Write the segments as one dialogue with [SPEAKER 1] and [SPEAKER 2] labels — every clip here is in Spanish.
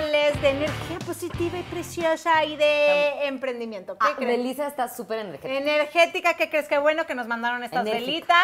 [SPEAKER 1] de y preciosa y de emprendimiento. ¿Qué ah, está súper energética. Energética, ¿qué crees? Qué bueno que nos mandaron estas velitas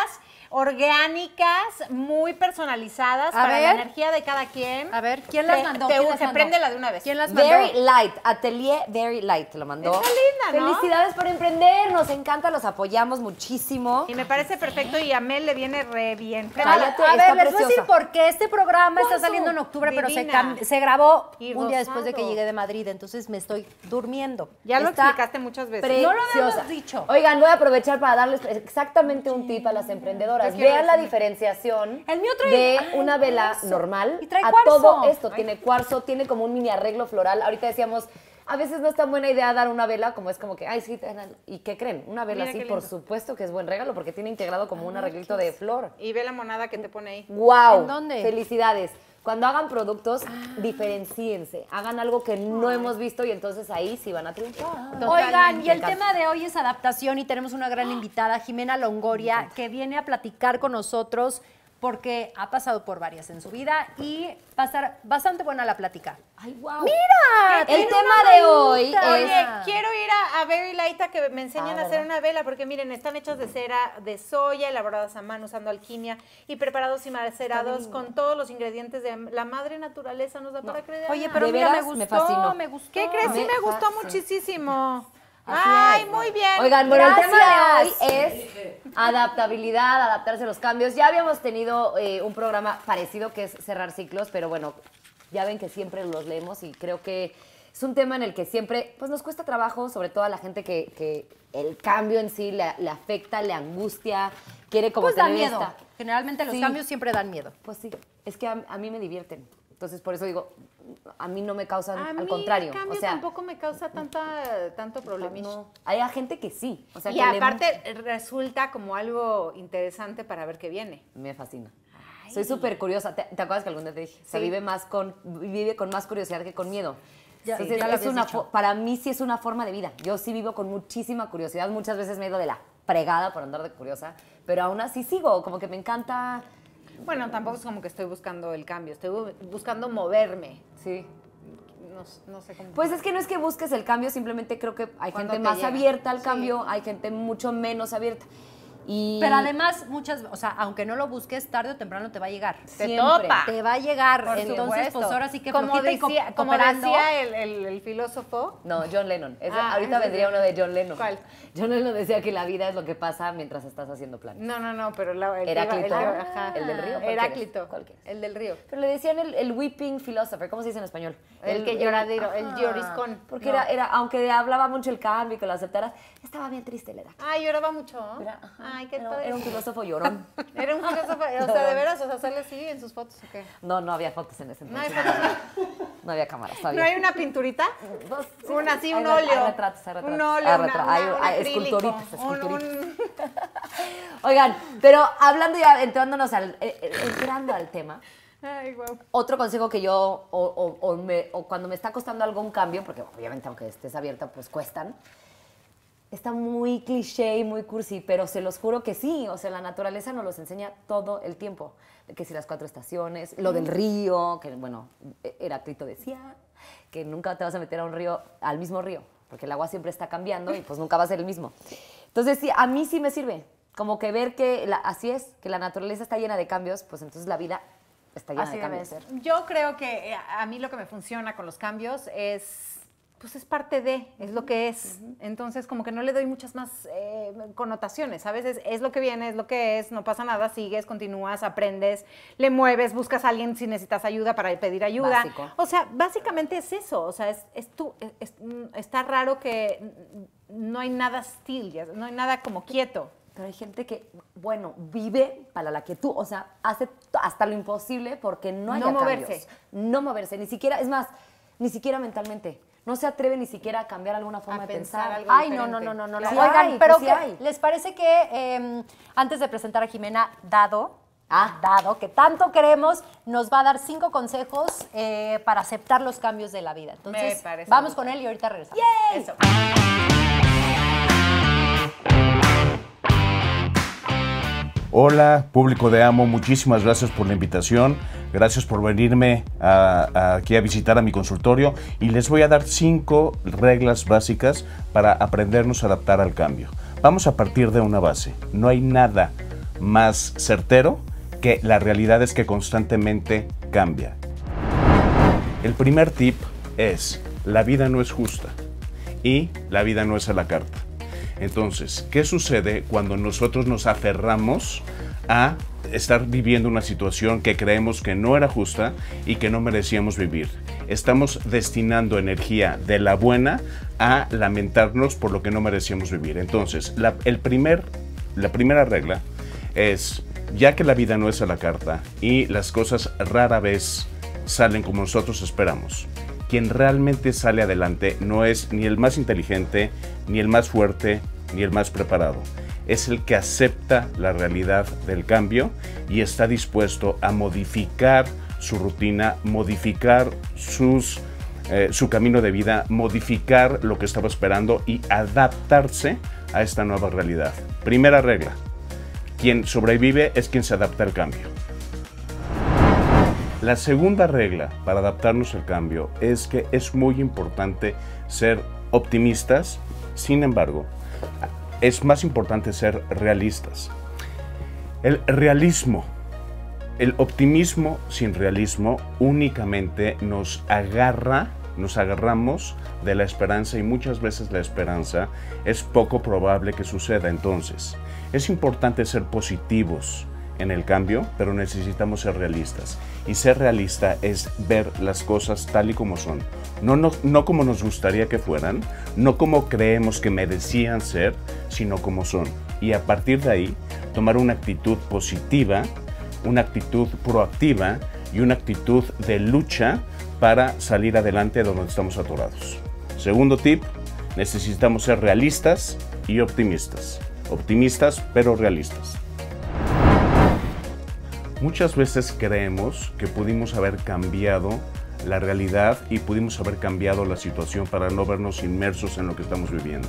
[SPEAKER 1] orgánicas, muy personalizadas para la energía de cada quien. A ver, ¿quién las mandó? Se prende la de una vez. ¿Quién las mandó? Very Light,
[SPEAKER 2] Atelier Very Light, lo mandó. ¡Qué linda, ¿no? Felicidades por emprender, nos encanta, los apoyamos muchísimo. Y me parece perfecto y a Mel le viene
[SPEAKER 1] re bien. a ver, les a decir
[SPEAKER 3] por qué este programa está saliendo en octubre, pero se, grabó un día después de que llegué de Madrid entonces me estoy durmiendo. Ya lo explicaste muchas veces. No lo habíamos dicho. Oigan,
[SPEAKER 2] voy a aprovechar para darles exactamente un tip a las emprendedoras. Vean la diferenciación de una vela normal a todo esto. Tiene cuarzo, tiene como un mini arreglo floral. Ahorita decíamos, a veces no es tan buena idea dar una vela, como es como que, ay, sí, ¿y qué creen? Una vela así, por supuesto que es buen regalo, porque tiene integrado como ah, un arreglito de flor.
[SPEAKER 1] Y ve la monada que te pone ahí. ¡Wow! ¿En dónde?
[SPEAKER 2] Felicidades. Cuando hagan productos, ah. diferenciense. Hagan algo que no hemos visto y entonces ahí sí van a triunfar. Oigan, y el tema
[SPEAKER 3] de hoy es adaptación y tenemos una gran invitada, Jimena Longoria, que viene a platicar con nosotros porque ha pasado por varias en su vida y va bastante buena la plática.
[SPEAKER 1] ¡Ay, wow! ¡Mira! El tema de hoy es... Oye, quiero ir a, a Very que me enseñen ah, a, hacer una vela, porque miren, están hechos de cera de soya, elaboradas a mano usando alquimia y preparados y macerados con todos los ingredientes de la madre naturaleza nos da para creer. Oye, pero mira, me gustó, me, me gustó. ¿Qué crees? me gustó muchísimo. Ay,
[SPEAKER 2] muy bien. Oigan, bueno, el tema de hoy es adaptabilidad, adaptarse a los cambios. Ya habíamos tenido eh, un programa parecido que es cerrar ciclos, pero bueno, ya ven que siempre los leemos y creo que es un tema en el que siempre pues, nos cuesta trabajo, sobre todo a la gente que, el cambio en sí le, afecta, le angustia, quiere como pues da miedo.
[SPEAKER 1] Generalmente los cambios siempre
[SPEAKER 2] dan miedo. Pues sí, es que a mí me divierten. Entonces, por eso digo, a mí no me causan, al contrario. Cambio, o tampoco
[SPEAKER 1] me causa tanta, tanto problemismo
[SPEAKER 2] hay gente que sí. O sea, y que aparte
[SPEAKER 1] resulta como algo interesante para ver qué viene.
[SPEAKER 2] Me fascina. Soy súper curiosa.
[SPEAKER 1] ¿Te, acuerdas que algún día te
[SPEAKER 2] dije? Se vive, más con, vive con más curiosidad que con miedo. para mí sí es una forma de vida. Yo sí vivo con muchísima curiosidad. Muchas veces me he ido de la fregada por andar de curiosa, pero aún así sigo, como que me
[SPEAKER 1] encanta bueno, tampoco es como que estoy buscando el cambio, estoy buscando moverme. Sí. No, sé cómo. Pues es que no es que busques el cambio, simplemente creo que hay gente más
[SPEAKER 3] abierta
[SPEAKER 2] al cambio, hay gente mucho menos abierta. Pero
[SPEAKER 3] además, muchas, o sea, aunque no lo busques, tarde o temprano te va a llegar. Te topa. Te va a llegar. Entonces, pues ahora sí que como
[SPEAKER 2] decía, como decía
[SPEAKER 1] el, filósofo.
[SPEAKER 2] No, John Lennon. Ah, ahorita vendría uno de John Lennon. ¿Cuál? John Lennon decía que la vida es lo que pasa mientras estás haciendo planes.
[SPEAKER 1] No, no, no, pero el, del
[SPEAKER 2] río. El del río. Pero le decían el, weeping philosopher, ¿cómo se dice en español? El, que lloradero, el lloriscón. Porque era, era, aunque hablaba mucho el cambio y que lo aceptaras, estaba bien triste la edad.
[SPEAKER 1] Ay, lloraba mucho. Era, Ay, qué Era un filósofo llorón. Era un filósofo, o sea, de veras, o sea, sale así en sus fotos o qué.
[SPEAKER 2] No, no había fotos en ese entonces. No, fotos. no había cámaras. ¿No hay
[SPEAKER 1] una pinturita? Mm, sí, una así, un óleo. Hay retratos, hay retratos. Un óleo, ah,
[SPEAKER 2] hay, hay, esculturitas, Oigan, pero hablando ya, entrándonos al, eh, eh, entrando al tema. Ay, Otro consejo que yo, o, o, o, cuando me está costando algo un cambio, porque obviamente aunque estés abierta, pues cuestan, está muy cliché y muy cursi, pero se los juro que sí. O sea, la naturaleza nos los enseña todo el tiempo. Que si las cuatro estaciones, lo del río, que bueno, Heráclito decía que nunca te vas a meter a un río, al mismo río, porque el agua siempre está cambiando y pues nunca va a ser el mismo. Entonces, sí, a mí sí me sirve. Como que ver que así es, que la naturaleza está llena de cambios, pues entonces la vida está llena de cambios.
[SPEAKER 1] Yo creo que eh, a mí lo que me funciona con los cambios es pues es parte de, es lo que es. Entonces, como que no le doy muchas más eh, connotaciones. A veces es lo que viene, es lo que es, no pasa nada, sigues, continúas, aprendes, le mueves, buscas a alguien si necesitas ayuda para pedir ayuda. O sea, básicamente es eso. O sea, es, es tú, está raro que no hay nada still, no hay nada como quieto. Pero hay gente que, bueno, vive para la
[SPEAKER 2] que tú, o sea, hace hasta lo imposible porque no hay no moverse. no moverse, ni siquiera, es más, ni siquiera mentalmente no se atreve ni siquiera a cambiar alguna forma de pensar. Ay, no, no, no, no, no. Oigan, pero ¿qué? hay.
[SPEAKER 3] ¿les parece que em, antes de presentar a Jimena, dado, ah. dado, que tanto queremos, nos va a dar cinco consejos eh, para aceptar los cambios de la vida? Entonces, vamos con él y ahorita regresamos. ¡Yay! Eso.
[SPEAKER 4] Hola, público de Amo, muchísimas gracias por la invitación, gracias por venirme aquí a visitar a mi consultorio y les voy a dar cinco reglas básicas para aprendernos a adaptar al cambio. Vamos a partir de una base, no hay nada más certero que la realidad es que constantemente cambia. El primer tip es, la vida no es justa y la vida no es a la carta. Entonces, ¿qué sucede cuando nosotros nos aferramos a estar viviendo una situación que creemos que no era justa y que no merecíamos vivir? Estamos destinando energía de la buena a lamentarnos por lo que no merecíamos vivir. Entonces, la, primera regla es, ya que la vida no es a la carta y las cosas rara vez salen como nosotros esperamos, quien realmente sale adelante no es ni el más inteligente, ni el más fuerte, ni el más preparado. Es el que acepta la realidad del cambio y está dispuesto a modificar su rutina, modificar sus, eh, su camino de vida, modificar lo que estaba esperando y adaptarse a esta nueva realidad. Primera regla, quien sobrevive es quien se adapta al cambio. La segunda regla para adaptarnos al cambio es que es muy importante ser optimistas, sin embargo, es más importante ser realistas. El realismo, el optimismo sin realismo únicamente nos agarra, nos agarramos de la esperanza y muchas veces la esperanza es poco probable que suceda. Entonces, es importante ser positivos en el cambio, pero necesitamos ser realistas y ser realista es ver las cosas tal y como son. No, no, como nos gustaría que fueran, no como creemos que merecían ser, sino como son. Y a partir de ahí, tomar una actitud positiva, una actitud proactiva y una actitud de lucha para salir adelante de donde estamos atorados. Segundo tip, necesitamos ser realistas y optimistas. Optimistas pero realistas. Muchas veces creemos que pudimos haber cambiado la realidad y pudimos haber cambiado la situación para no vernos inmersos en lo que estamos viviendo.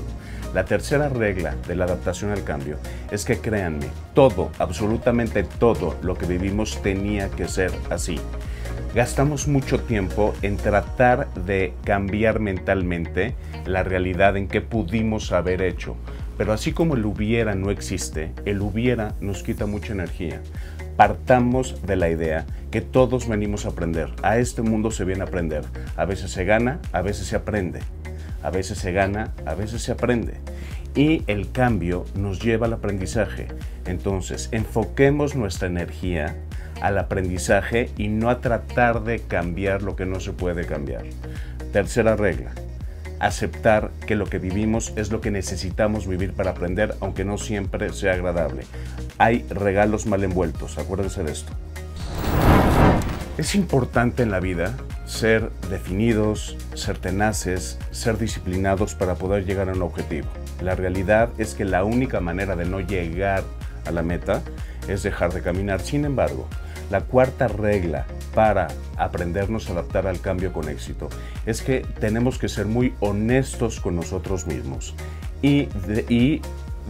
[SPEAKER 4] La tercera regla de la adaptación al cambio es que créanme, todo, absolutamente todo lo que vivimos tenía que ser así. Gastamos mucho tiempo en tratar de cambiar mentalmente la realidad en que pudimos haber hecho. Pero así como el hubiera no existe, el hubiera nos quita mucha energía partamos de la idea que todos venimos a aprender. A este mundo se viene a aprender. A veces se gana, a veces se aprende. A veces se gana, a veces se aprende. Y el cambio nos lleva al aprendizaje. Entonces, enfoquemos nuestra energía al aprendizaje y no a tratar de cambiar lo que no se puede cambiar. Tercera regla, aceptar que lo que vivimos es lo que necesitamos vivir para aprender, aunque no siempre sea agradable hay regalos mal envueltos. Acuérdense de esto. Es importante en la vida ser definidos, ser tenaces, ser disciplinados para poder llegar a un objetivo. La realidad es que la única manera de no llegar a la meta es dejar de caminar. Sin embargo, la cuarta regla para aprendernos a adaptar al cambio con éxito es que tenemos que ser muy honestos con nosotros mismos y, y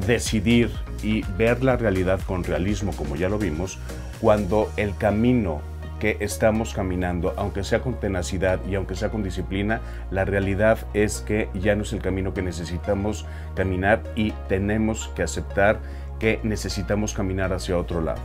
[SPEAKER 4] decidir y ver la realidad con realismo, como ya lo vimos, cuando el camino que estamos caminando, aunque sea con tenacidad y aunque sea con disciplina, la realidad es que ya no es el camino que necesitamos caminar y tenemos que aceptar que necesitamos caminar hacia otro lado.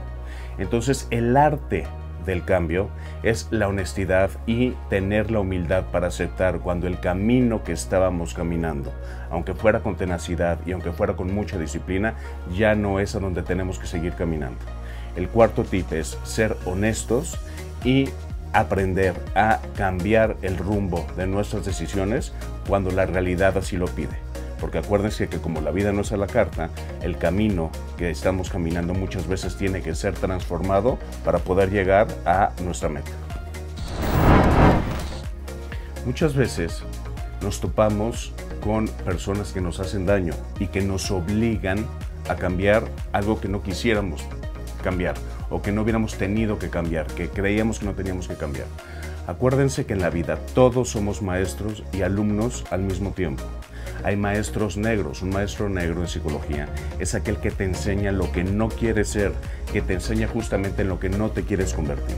[SPEAKER 4] Entonces el arte del cambio es la honestidad y tener la humildad para aceptar cuando el camino que estábamos caminando, aunque fuera con tenacidad y aunque fuera con mucha disciplina, ya no es a donde tenemos que seguir caminando. El cuarto tip es ser honestos y aprender a cambiar el rumbo de nuestras decisiones cuando la realidad así lo pide porque acuérdense que como la vida no es a la carta, el camino que estamos caminando muchas veces tiene que ser transformado para poder llegar a nuestra meta. Muchas veces nos topamos con personas que nos hacen daño y que nos obligan a cambiar algo que no quisiéramos cambiar o que no hubiéramos tenido que cambiar, que creíamos que no teníamos que cambiar. Acuérdense que en la vida todos somos maestros y alumnos al mismo tiempo. Hay maestros negros. Un maestro negro en psicología es aquel que te enseña lo que no quieres ser, que te enseña justamente en lo que no te quieres convertir.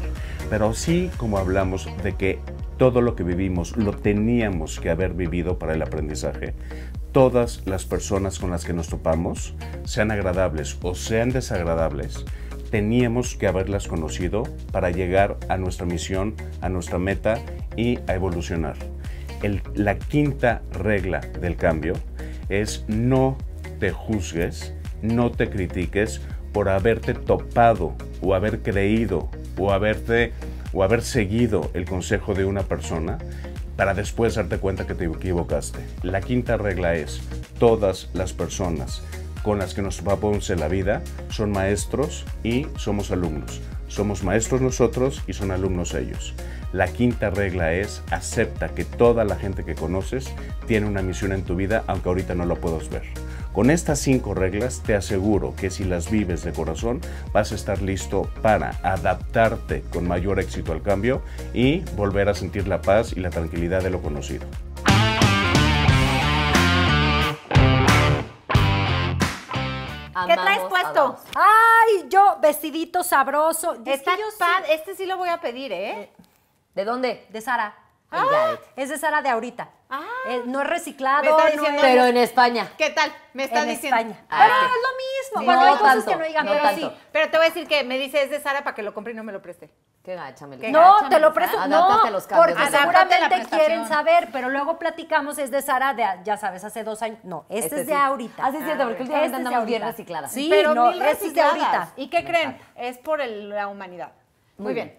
[SPEAKER 4] Pero así como hablamos de que todo lo que vivimos lo teníamos que haber vivido para el aprendizaje, todas las personas con las que nos topamos, sean agradables o sean desagradables, teníamos que haberlas conocido para llegar a nuestra misión, a nuestra meta y a evolucionar la quinta regla del cambio es no te juzgues, no te critiques por haberte topado o haber creído o o haber seguido el consejo de una persona para después darte cuenta que te equivocaste. La quinta regla es todas las personas con las que nos topamos en la vida son maestros y somos alumnos. Somos maestros nosotros y son alumnos ellos. La quinta regla es acepta que toda la gente que conoces tiene una misión en tu vida, aunque ahorita no lo puedas ver. Con estas cinco reglas te aseguro que si las vives de corazón vas a estar listo para adaptarte con mayor éxito al cambio y volver a sentir la paz y la tranquilidad de lo conocido.
[SPEAKER 2] ¿Qué traes puesto?
[SPEAKER 3] Ay, yo, vestidito sabroso. Este sí lo voy a pedir, ¿eh? ¿De dónde? De Sara. Ah, Es de Sara de ahorita. Ah. Eh, no es reciclado, pero en España. ¿Qué tal? Me diciendo. en diciendo. España. Ah, ah es lo mismo. Bueno, No hay cosas que no digan, pero así.
[SPEAKER 1] Pero te voy a decir que me dice es de Sara para que lo compre y no me lo preste. Qué gacha, No, te lo presto. No, los cambios, porque seguramente quieren
[SPEAKER 3] saber, pero luego platicamos, es de Sara de, ya sabes, hace dos años. No, este, este es de ahorita. Ah,
[SPEAKER 1] es cierto, porque ustedes Este de bien Sí, pero no, este es de ahorita. ¿Y qué creen? Es por la humanidad. Muy bien.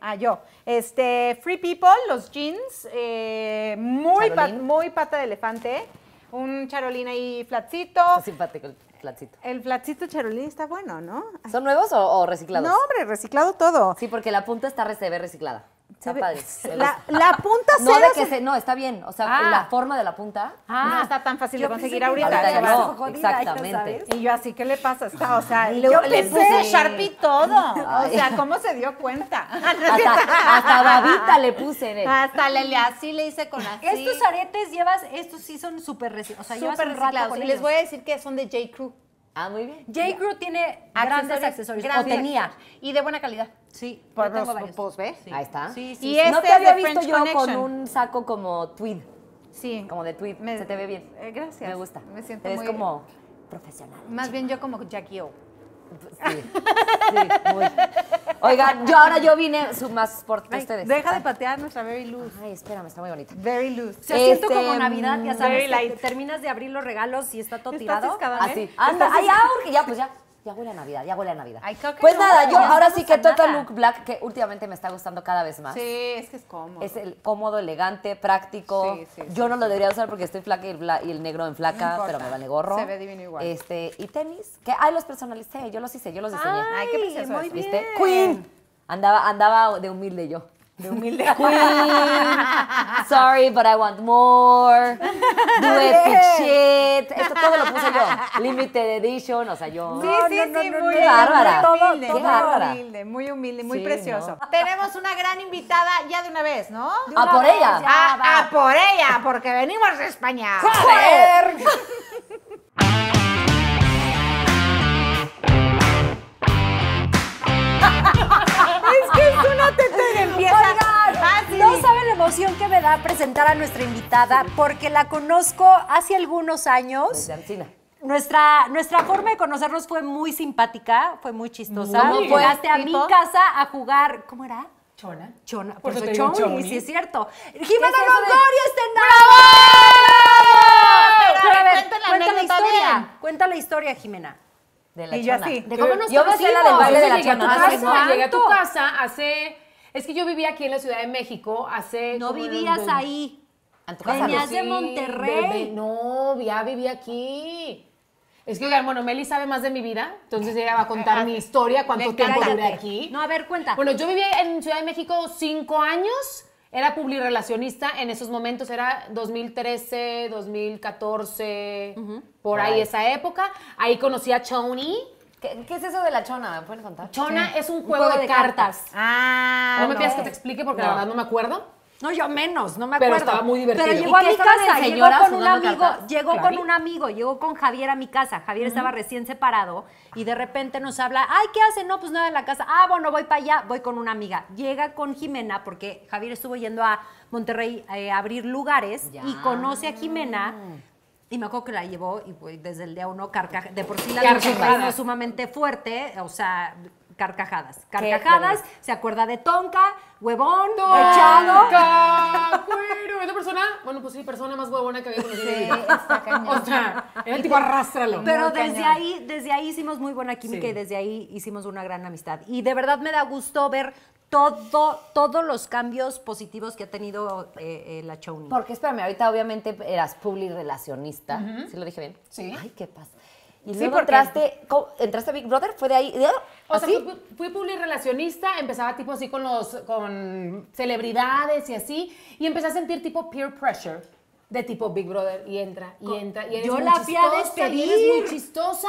[SPEAKER 1] Ah, yo. Este, Free People, los jeans, eh, muy, muy pata de elefante. Un charolín ahí flatcito. simpático el flatcito. El flatcito charolín está bueno, ¿no? ¿Son
[SPEAKER 2] nuevos o, reciclados? No, hombre, reciclado todo. Sí, porque la punta está reciclada. La, punta cero. No, no, está bien. O sea, ah. la forma de la punta. Ah. no está tan fácil de conseguir ahorita. exactamente.
[SPEAKER 1] Y yo así, ¿qué le pasa? o sea, le, puse Sharpie todo. O sea, ¿cómo se dio cuenta? Hasta, babita le puse. Hasta le,
[SPEAKER 3] así le hice con así. Estos aretes llevas, estos sí son súper reciclados. O sea, Y les voy a decir
[SPEAKER 1] que son de J. Crew. Ah, muy bien. J. Crew tiene grandes accesorios. O tenía. Y de buena calidad. Sí, por los tengo ¿ves? Ahí está. Sí, sí, y este no te había visto yo con un
[SPEAKER 2] saco como tweed. Sí. Como de tweed. Se te ve bien.
[SPEAKER 1] Eh, gracias. Me gusta. Me siento muy ves muy como profesional. Más bien yo como Jackie O. Sí, Oigan, yo ahora yo vine su más por ustedes. Deja de patear nuestra Very Loose. Ay, espérame,
[SPEAKER 3] está
[SPEAKER 2] muy bonita. Very Loose. Se siente como este, Navidad, ya mm, sabes,
[SPEAKER 3] terminas de abrir los regalos y está todo
[SPEAKER 2] tirado. Así. Ah, ¿eh? ahí ya, pues ya ya huele a Navidad, ya huele a Navidad.
[SPEAKER 1] pues nada, yo ahora sí que
[SPEAKER 2] Total Look Black, que últimamente me está gustando cada vez más. Sí,
[SPEAKER 1] es que es cómodo. Es
[SPEAKER 2] el cómodo, elegante, práctico. Sí, sí, yo no lo debería usar porque estoy flaca y el, negro en flaca, pero me vale gorro. Se ve divino igual. Este, y tenis, que ay, los personalizé yo los hice, yo los diseñé. Ay, qué precioso. ¿Viste? Queen. Andaba, andaba de humilde yo. De humilde queen. Sorry, but I want more. Do epic shit. Esto todo lo puse yo. Limited edition, o sea, yo. Sí, sí, sí, muy, bárbara. Todo, humilde, Muy bárbara. humilde,
[SPEAKER 1] muy humilde, muy precioso. Tenemos una gran invitada ya de una vez, ¿no? A por ella. Ah, a, ah, por ella, porque venimos de España. ¡Joder!
[SPEAKER 3] emoción que me da presentar a nuestra invitada porque la conozco hace algunos años. Nuestra, nuestra forma de conocernos fue muy simpática, fue muy chistosa. Fue hasta a mi casa a jugar, ¿cómo era?
[SPEAKER 1] Chona. Chona, por, pues eso, Choni, sí es
[SPEAKER 3] cierto. Jimena es Longoria
[SPEAKER 4] está en ¡Bravo! Pero cuenta la,
[SPEAKER 3] historia. Cuenta la historia, Jimena. De la chona. Yo así. De cómo nos yo conocimos. Yo la del baile de la chona. Ah, llegué a tu casa
[SPEAKER 5] hace es que yo vivía aquí en la Ciudad de México hace... No vivías ahí.
[SPEAKER 3] ¿En tu casa? Venías de Monterrey.
[SPEAKER 5] no, ya vivía aquí. Es que, bueno, Meli sabe más de mi vida, entonces ella va a contar eh, mi historia, cuánto tiempo viví aquí. No, a ver, cuenta. Bueno, yo vivía en Ciudad de México cinco años, era publirelacionista, en esos momentos era 2013, 2014, por ahí esa época. Ahí conocí a Choni, ¿Qué, es eso de la chona? ¿Me puedes contar? Chona es un juego, de, cartas.
[SPEAKER 2] Ah.
[SPEAKER 5] No, me pidas que te explique porque la verdad no me acuerdo. No, yo menos, no me acuerdo. Pero estaba muy divertido. Pero llegó a mi casa, llegó con un amigo, llegó con
[SPEAKER 3] un amigo, llegó con Javier a mi casa. Javier estaba recién separado y de repente nos habla, ay, ¿qué hace? No, pues nada en la casa. Ah, bueno, voy para allá, voy con una amiga. Llega con Jimena porque Javier estuvo yendo a Monterrey eh, a abrir lugares y conoce a Jimena y me acuerdo que la llevó y pues, desde el día uno carcajadas. de por sí la carcajada. sumamente fuerte, o sea, carcajadas. Carcajadas, se acuerda de Tonka, huevón, tonka, echado. Cuero, esa persona, bueno, pues sí, persona más huevona que había conocido. Sí, está cañón. O sea, el tipo arrástralo. Pero desde ahí, desde ahí hicimos muy buena química y desde ahí hicimos una gran amistad. Y de verdad me da gusto ver todo, todos los cambios positivos que ha tenido eh, eh, la Choni. Porque
[SPEAKER 2] espérame, ahorita obviamente eras public relacionista. lo dije bien? Sí. Ay, qué pasa. Y luego entraste, entraste a Big Brother, fue de ahí. O sea, fui, public
[SPEAKER 5] relacionista empezaba tipo así con los con celebridades y así, y empecé a sentir tipo peer pressure de tipo Big Brother y entra y entra y Yo la fui a muy chistosa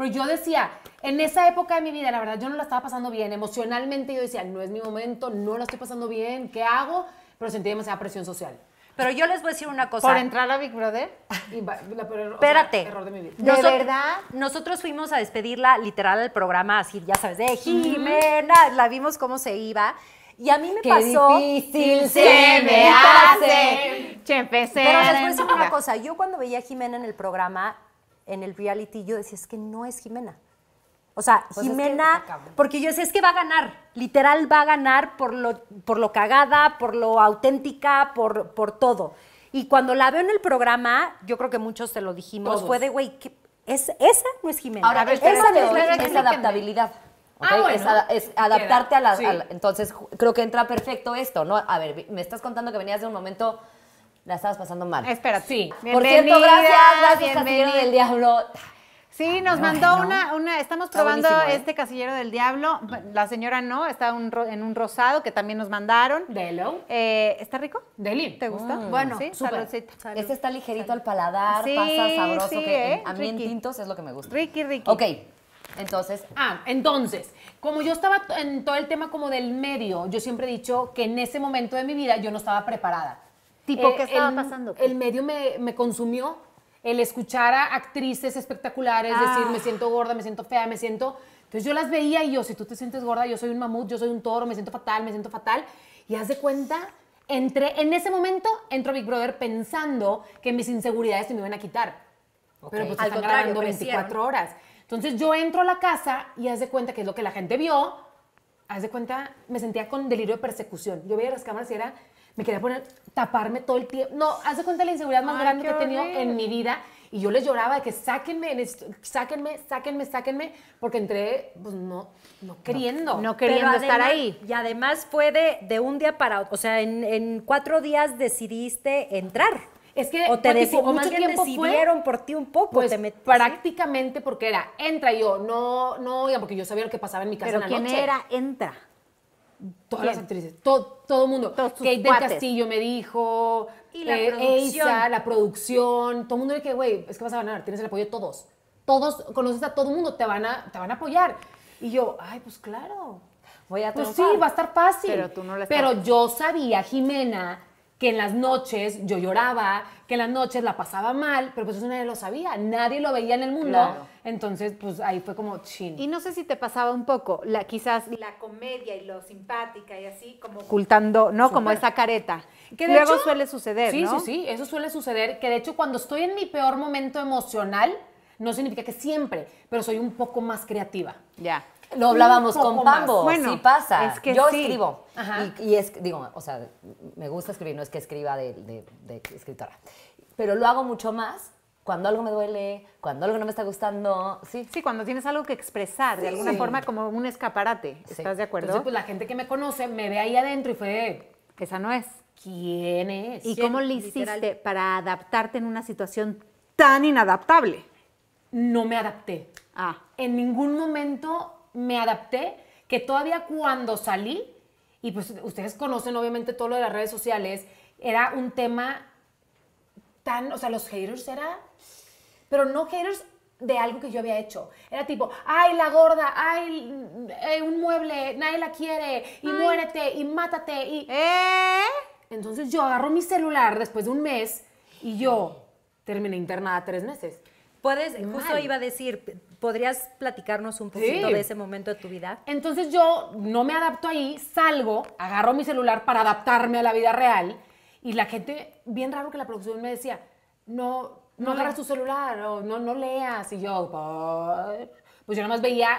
[SPEAKER 5] pero yo decía, en esa época de mi vida, la verdad, yo no la estaba pasando bien. Emocionalmente yo decía, no es mi momento, no la estoy pasando bien, ¿qué hago? Pero sentía demasiada presión social.
[SPEAKER 3] Pero yo les voy a decir una cosa. Por entrar
[SPEAKER 1] a Big Brother. la Espérate. error de mi vida.
[SPEAKER 3] ¿De verdad? Nosotros fuimos a despedirla literal al programa, así, ya sabes, de Jimena. La vimos cómo se iba. Y a mí me Qué difícil se me hace. Pero les voy a decir una cosa. Yo cuando veía a Jimena en el programa, en el reality, yo decía, es que no es Jimena. O sea, pues Jimena, porque yo decía, es que va a ganar, literal va a ganar por lo, por lo cagada, por lo auténtica, por, por todo. Y cuando la veo en el programa, yo creo que muchos te lo dijimos, fue de, güey,
[SPEAKER 2] es, esa no es Jimena. Ahora, ver, esa no es, adaptabilidad. Ah, es, adaptarte a la, Entonces, creo que entra perfecto esto, ¿no? A ver, me estás contando que venías de un momento la estabas pasando mal. espera Sí. Por cierto, gracias, gracias Casillero del
[SPEAKER 1] Diablo. Sí, ah, nos mandó una, una, estamos probando ¿eh? este Casillero del Diablo. La señora no, está en un rosado que también nos mandaron. Delo. Eh, ¿Está rico? Deli. ¿Te gusta? Mm. bueno, sí, Este está ligerito al paladar, pasa sabroso, que a mí en
[SPEAKER 2] tintos
[SPEAKER 5] es lo que me gusta. Ricky, Ricky. Ok, entonces. Ah, entonces, como yo estaba en todo el tema como del medio, yo siempre he dicho que en ese momento de mi vida yo no estaba preparada eh, el, pasando? El medio me, consumió. El escuchar a actrices espectaculares decir, me ah. siento gorda, me siento fea, me siento... Entonces yo las veía y yo, si tú te sientes gorda, yo soy un mamut, yo soy un toro, me siento fatal, me siento fatal. Y haz de cuenta, en ese momento entro Big Brother pensando que mis inseguridades se me iban a quitar.
[SPEAKER 4] Pero pues Al están grabando 24 horas.
[SPEAKER 5] Entonces yo entro a la casa y haz de cuenta que es lo que la gente vio. Haz de cuenta, me sentía con delirio de persecución. Yo veía las cámaras y era me quería poner, taparme todo el tiempo. No, hace cuenta la inseguridad más grande que he tenido en mi vida. Y yo les lloraba de que sáquenme, sáquenme, sáquenme, sáquenme, porque entré, pues no, no queriendo. No, queriendo estar ahí.
[SPEAKER 3] Y además fue de, un día para otro, o sea, en, cuatro días decidiste entrar. Es
[SPEAKER 1] que o te pues, mucho tiempo decidieron
[SPEAKER 3] por ti un poco. Pues,
[SPEAKER 5] prácticamente porque era entra yo, no, no, porque yo sabía lo que pasaba en mi casa. en la quién era entra todas las actrices, todo, el mundo. Kate del Castillo me dijo, ¿Y la, eh, producción? la producción, todo el mundo de que, güey, es que vas a ganar, tienes el apoyo de todos. Todos, conoces a todo el mundo, te van a, te van a apoyar. Y yo, ay, pues claro. Voy a Pues sí, va a estar fácil. Pero tú no Pero yo sabía, Jimena, que en las noches yo lloraba, que en las noches la pasaba mal, pero pues eso nadie lo sabía, nadie lo veía en el
[SPEAKER 1] mundo. Entonces, pues ahí fue como chin. Y no sé si te pasaba un poco, la, quizás la comedia y lo simpática y así, como ocultando, ¿no? Como esa careta. Que Luego suele
[SPEAKER 5] suceder, ¿no? Sí, sí, sí, eso suele suceder, que de hecho cuando estoy en mi peor momento emocional, no significa que siempre, pero soy un poco más creativa.
[SPEAKER 1] Ya. Lo hablábamos con Pambo, bueno,
[SPEAKER 5] sí pasa. Es que Yo escribo.
[SPEAKER 2] Ajá. Y, es, digo, o sea, me gusta escribir, no es que escriba de, escritora. Pero lo hago mucho más cuando algo me duele, cuando algo no me
[SPEAKER 1] está gustando, sí. Sí, cuando tienes algo que expresar, de alguna forma como un escaparate, ¿estás de acuerdo? pues la gente que me conoce me ve ahí adentro y fue, esa no es. ¿Quién es? ¿Y cómo le hiciste para adaptarte en una situación tan inadaptable? No me adapté. Ah.
[SPEAKER 5] En ningún momento me adapté, que todavía cuando salí, y pues ustedes conocen obviamente todo lo de las redes sociales, era un tema tan, o sea, los haters era, pero no haters de algo que yo había hecho. Era tipo, ay, la gorda, ay, eh, un mueble, nadie la quiere, y muérete, y mátate, y... ¿Eh? Entonces yo agarro mi celular después de un mes y yo terminé internada tres meses. Puedes, justo iba
[SPEAKER 3] a decir, ¿Podrías platicarnos un poquito de ese
[SPEAKER 5] momento de tu vida? Entonces yo no me adapto ahí, salgo, agarro mi celular para adaptarme a la vida real y la gente, bien raro que la producción me decía, no, no, agarras tu celular o no, no leas. Y yo, pues yo nada más veía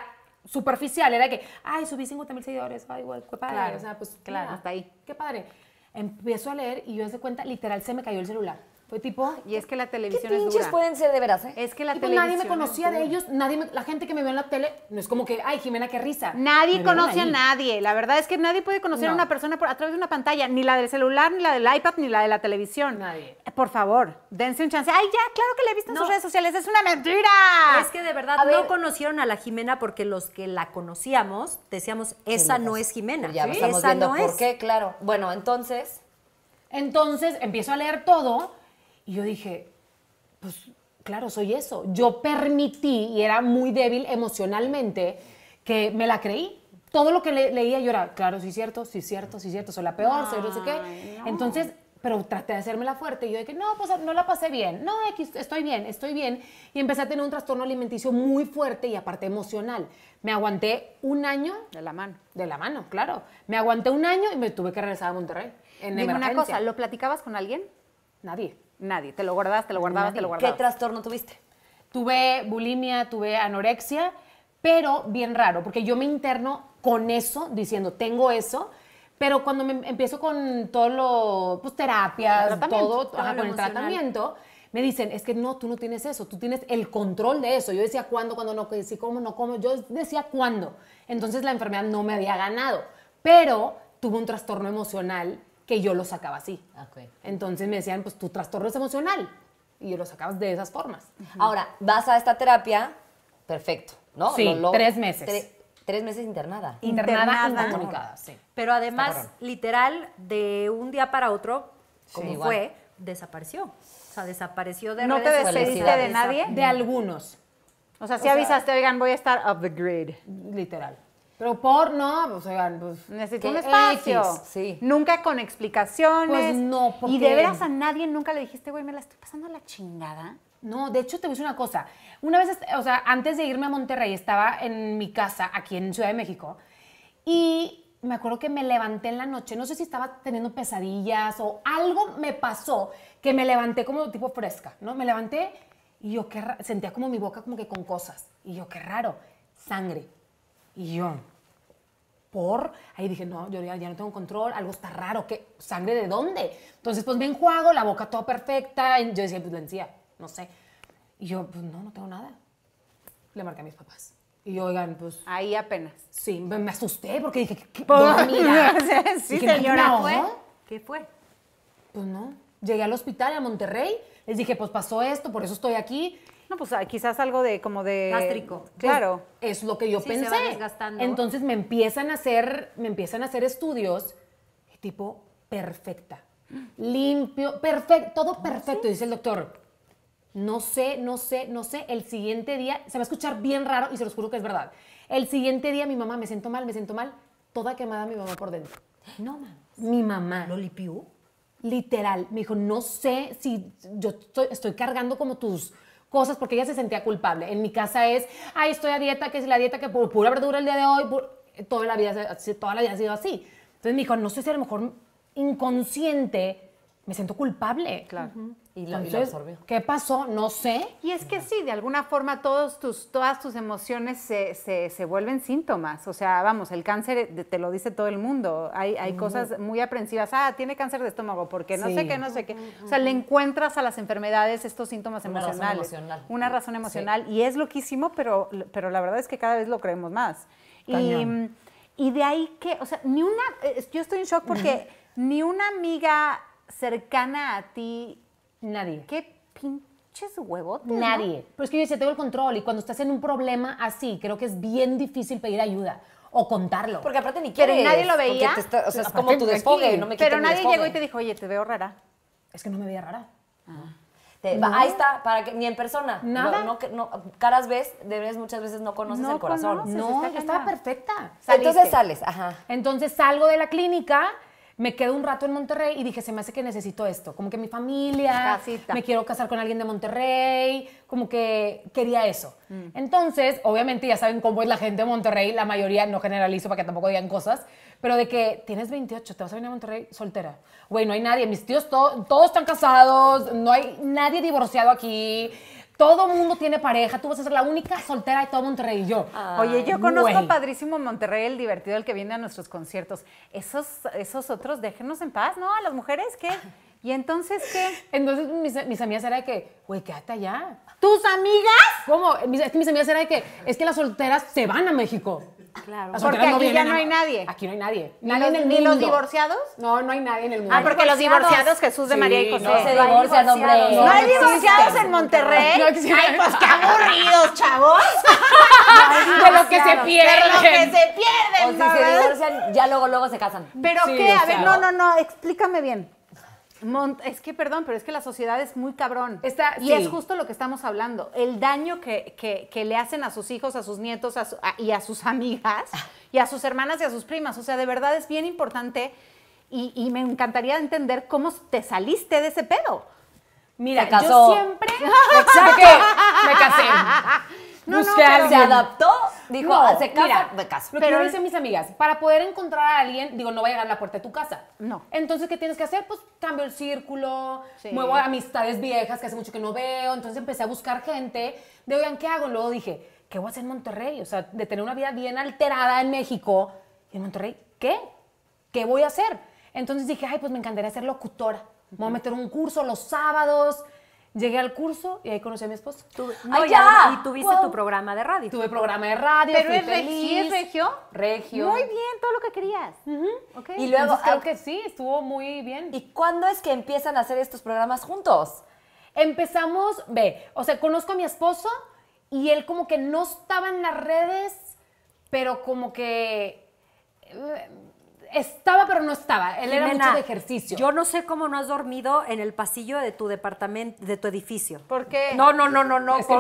[SPEAKER 5] superficial, era que, ay, subí 50 mil seguidores, ay, qué padre. Claro, o sea, pues, claro, hasta ahí. Qué padre. Empiezo a leer y yo, doy cuenta, literal, se me cayó el celular. Fue tipo. Y es que la televisión ¿Qué pinches pueden ser de veras, eh? Es que la televisión pues, televisión. Nadie me conocía de ellos,
[SPEAKER 1] nadie me, la gente que me ve en la tele no es como que, ay, Jimena, qué risa. Nadie conoce a nadie. La verdad es que nadie puede conocer a una persona a través de una pantalla, ni la del celular, ni la del iPad, ni la de la televisión. Nadie. Eh, por favor, dense un chance. Ay, ya, claro que le he visto en sus redes sociales, es una mentira. Es que
[SPEAKER 3] de verdad no conocieron a la Jimena porque los que la conocíamos decíamos, esa no es Jimena. ya estamos esa viendo no por es. qué, claro. Bueno, entonces. Entonces
[SPEAKER 5] empiezo a leer todo y yo dije, pues claro, soy eso. Yo permití, y era muy débil emocionalmente, que me la creí. Todo lo que leía yo era, claro, sí cierto, sí cierto, sí cierto, soy la peor, soy no sé qué. Entonces, pero traté de hacerme la fuerte. Y yo dije, no, pues no la pasé bien. No, estoy bien, estoy bien. Y empecé a tener un trastorno alimenticio muy fuerte y aparte emocional. Me aguanté un año. De la mano. De la mano, claro. Me aguanté un año y me tuve que regresar a Monterrey. En Dime una cosa, ¿lo platicabas con alguien?
[SPEAKER 1] Nadie. Nadie. Te lo guardabas, te lo guardabas, te lo guardabas. ¿Qué
[SPEAKER 2] trastorno tuviste?
[SPEAKER 5] Tuve bulimia, tuve anorexia, pero bien raro, porque yo me interno con eso, diciendo, tengo eso, pero cuando me empiezo con todo lo, pues terapias, todo, con el tratamiento, me dicen, es que no, tú no tienes eso, tú tienes el control de eso. Yo decía cuándo, cuando no, si cómo no como, yo decía cuándo. Entonces la enfermedad no me había ganado, pero tuve un trastorno emocional que yo lo sacaba así. Entonces
[SPEAKER 2] me decían, pues tu trastorno es emocional y lo sacabas de esas formas. Ahora, vas a esta terapia, perfecto, ¿no? Sí, tres meses. tres meses internada. Internada,
[SPEAKER 3] internada sí. Pero además, literal, de un día para otro, como fue, desapareció. O sea, desapareció de ¿No te de nadie? De algunos.
[SPEAKER 1] O sea, si avisaste, oigan, voy a estar up the grid. Literal. Pero por no, pues, pues Necesito un espacio. sí. Nunca con explicaciones. Pues, no, Y de veras
[SPEAKER 5] a nadie nunca le dijiste, güey, me la estoy pasando la
[SPEAKER 1] chingada.
[SPEAKER 5] No, de hecho te voy a decir una cosa. Una vez, o sea, antes de irme a Monterrey, estaba en mi casa aquí en Ciudad de México y me acuerdo que me levanté en la noche, no sé si estaba teniendo pesadillas o algo me pasó que me levanté como tipo fresca, ¿no? Me levanté y yo qué sentía como mi boca como que con cosas y yo qué raro, sangre. Y yo, por, ahí dije, no, yo ya, no tengo control, algo está raro, ¿qué? ¿Sangre de dónde? Entonces, pues me enjuago, la boca toda perfecta, yo decía, pues la no sé. Y yo, pues no, no tengo nada. Le marqué a mis papás. Y yo, oigan, pues... Ahí apenas. Sí, me, asusté porque dije, ¿qué? qué pues, sí, señora, ¿qué fue? ¿Qué fue? Pues no. Llegué al hospital, a Monterrey, les dije, pues pasó esto, por eso estoy aquí. No, pues ah, quizás algo de como de gástrico. Claro. Pues, es lo que yo pensé. Entonces me empiezan a hacer, me empiezan a hacer estudios tipo perfecta. Limpio, perfecto, todo perfecto, dice el doctor. No sé, no sé, no sé. El siguiente día, se va a escuchar bien raro y se los juro que es verdad. El siguiente día mi mamá me siento mal, me siento mal, toda quemada mi mamá por dentro. No mames. Mi mamá. ¿Lo limpió? Literal. Me dijo, no sé si yo estoy cargando como tus, cosas porque ella se sentía culpable. En mi casa es, ay, estoy a dieta, que es la dieta que por pura verdura el día de hoy, toda la vida toda la vida ha sido así. Entonces me dijo, no sé si a lo mejor inconsciente me siento
[SPEAKER 1] culpable. Claro. Y lo, Entonces, ¿qué pasó? No sé. Y es que sí, de alguna forma todos tus, todas tus emociones se, vuelven síntomas. O sea, vamos, el cáncer eh, te lo dice todo el mundo. Hay, hay cosas muy aprensivas. Ah, tiene cáncer de estómago, porque no sé qué, no sé qué. O sea, le encuentras a las enfermedades estos síntomas Una emocionales. Razón emocional. Una razón emocional. Y es loquísimo, pero, pero la verdad es que cada vez lo creemos más. Y, y de ahí que, o sea, ni una, eh, yo estoy en shock porque ni una amiga cercana a ti. Nadie. ¿Qué pinches huevos? Nadie. Pero es que yo decía, tengo el control
[SPEAKER 5] y cuando estás en un problema así, creo que es bien difícil pedir ayuda o contarlo. Porque aparte ni quieres. nadie lo veía. o sea, es como tu desfogue, Pero nadie llegó y te
[SPEAKER 1] dijo, oye, te
[SPEAKER 2] veo rara. Es que no me veía rara. Ah. Ahí está, para ni en persona. Nada. No, no, caras ves, de muchas veces no conoces el corazón. no, yo estaba perfecta. Entonces sales, ajá.
[SPEAKER 5] Entonces salgo de la clínica me quedo un rato en Monterrey y dije, se me hace que necesito esto, como que mi familia, me quiero casar con alguien de Monterrey, como que quería eso. Mm. Entonces, obviamente ya saben cómo es la gente de Monterrey, la mayoría, no generalizo para que tampoco digan cosas, pero de que tienes 28, te vas a venir a Monterrey soltera. Güey, no hay nadie, mis tíos todos están casados, no hay nadie divorciado aquí. Todo mundo tiene pareja, tú vas a ser
[SPEAKER 1] la única soltera de todo Monterrey y yo. Oye, yo conozco a padrísimo Monterrey, el divertido, el que viene a nuestros conciertos. Esos, esos otros, déjenos en paz, ¿no? A las mujeres, ¿qué? ¿Y entonces qué? Entonces mis, amigas eran de que, güey, quédate allá. ¿Tus amigas? ¿Cómo?
[SPEAKER 5] Mis, mis amigas eran de que, es que las solteras se van a México.
[SPEAKER 1] Claro. porque aquí ya no hay nadie.
[SPEAKER 5] Aquí no hay nadie. ¿Ni los- en el
[SPEAKER 1] divorciados? No, no hay nadie en el mundo. Ah, porque los divorciados, Jesús de María y José. No se divorcian, hay divorciados en Monterrey? No existe. Ay, pues qué aburridos, chavos. de lo que se pierden De lo que pierden. se O pierden, se divorcian, ya luego, luego se casan. Pero qué, a ver, no, no, no, explícame bien es que, perdón, pero es que la sociedad es muy cabrón. Está, y es justo lo que estamos hablando. El daño que, le hacen a sus hijos, a sus nietos a y a sus amigas y a sus hermanas y a sus primas. O sea, de verdad es bien importante y, me encantaría entender cómo te saliste de ese pedo. Mira, yo siempre... Exacto. me casé.
[SPEAKER 5] No, no, Se adaptó,
[SPEAKER 2] dijo, se casa, pero... dicen
[SPEAKER 5] mis amigas, para poder encontrar a alguien, digo, no va a llegar la puerta de tu casa. No. Entonces, ¿qué tienes que hacer? Pues cambio el círculo, muevo amistades viejas que hace mucho que no veo. Entonces empecé a buscar gente de, oigan, ¿qué hago? Luego dije, ¿qué voy a hacer en Monterrey? O sea, de tener una vida bien alterada en México. Y en Monterrey, ¿qué? ¿Qué voy a hacer? Entonces dije, ay, pues me encantaría ser locutora. voy a meter un curso los sábados Llegué al curso y ahí conocí a mi esposo. Ay, ya. Y,
[SPEAKER 3] tuviste tu programa de radio. Tuve programa de radio. Pero es, es, regio. Regio. Muy
[SPEAKER 1] bien, todo lo que
[SPEAKER 2] querías. Y luego que sí, estuvo muy bien. ¿Y cuándo es que empiezan a hacer
[SPEAKER 5] estos programas juntos? Empezamos, ve, o sea, conozco a mi esposo y él como que no estaba en las redes, pero como que eh, estaba, pero no estaba. Él era mucho de
[SPEAKER 3] ejercicio. Yo no sé cómo no has dormido en el pasillo de tu departamento, de tu edificio. ¿Por qué? No, no, no, no, no. no,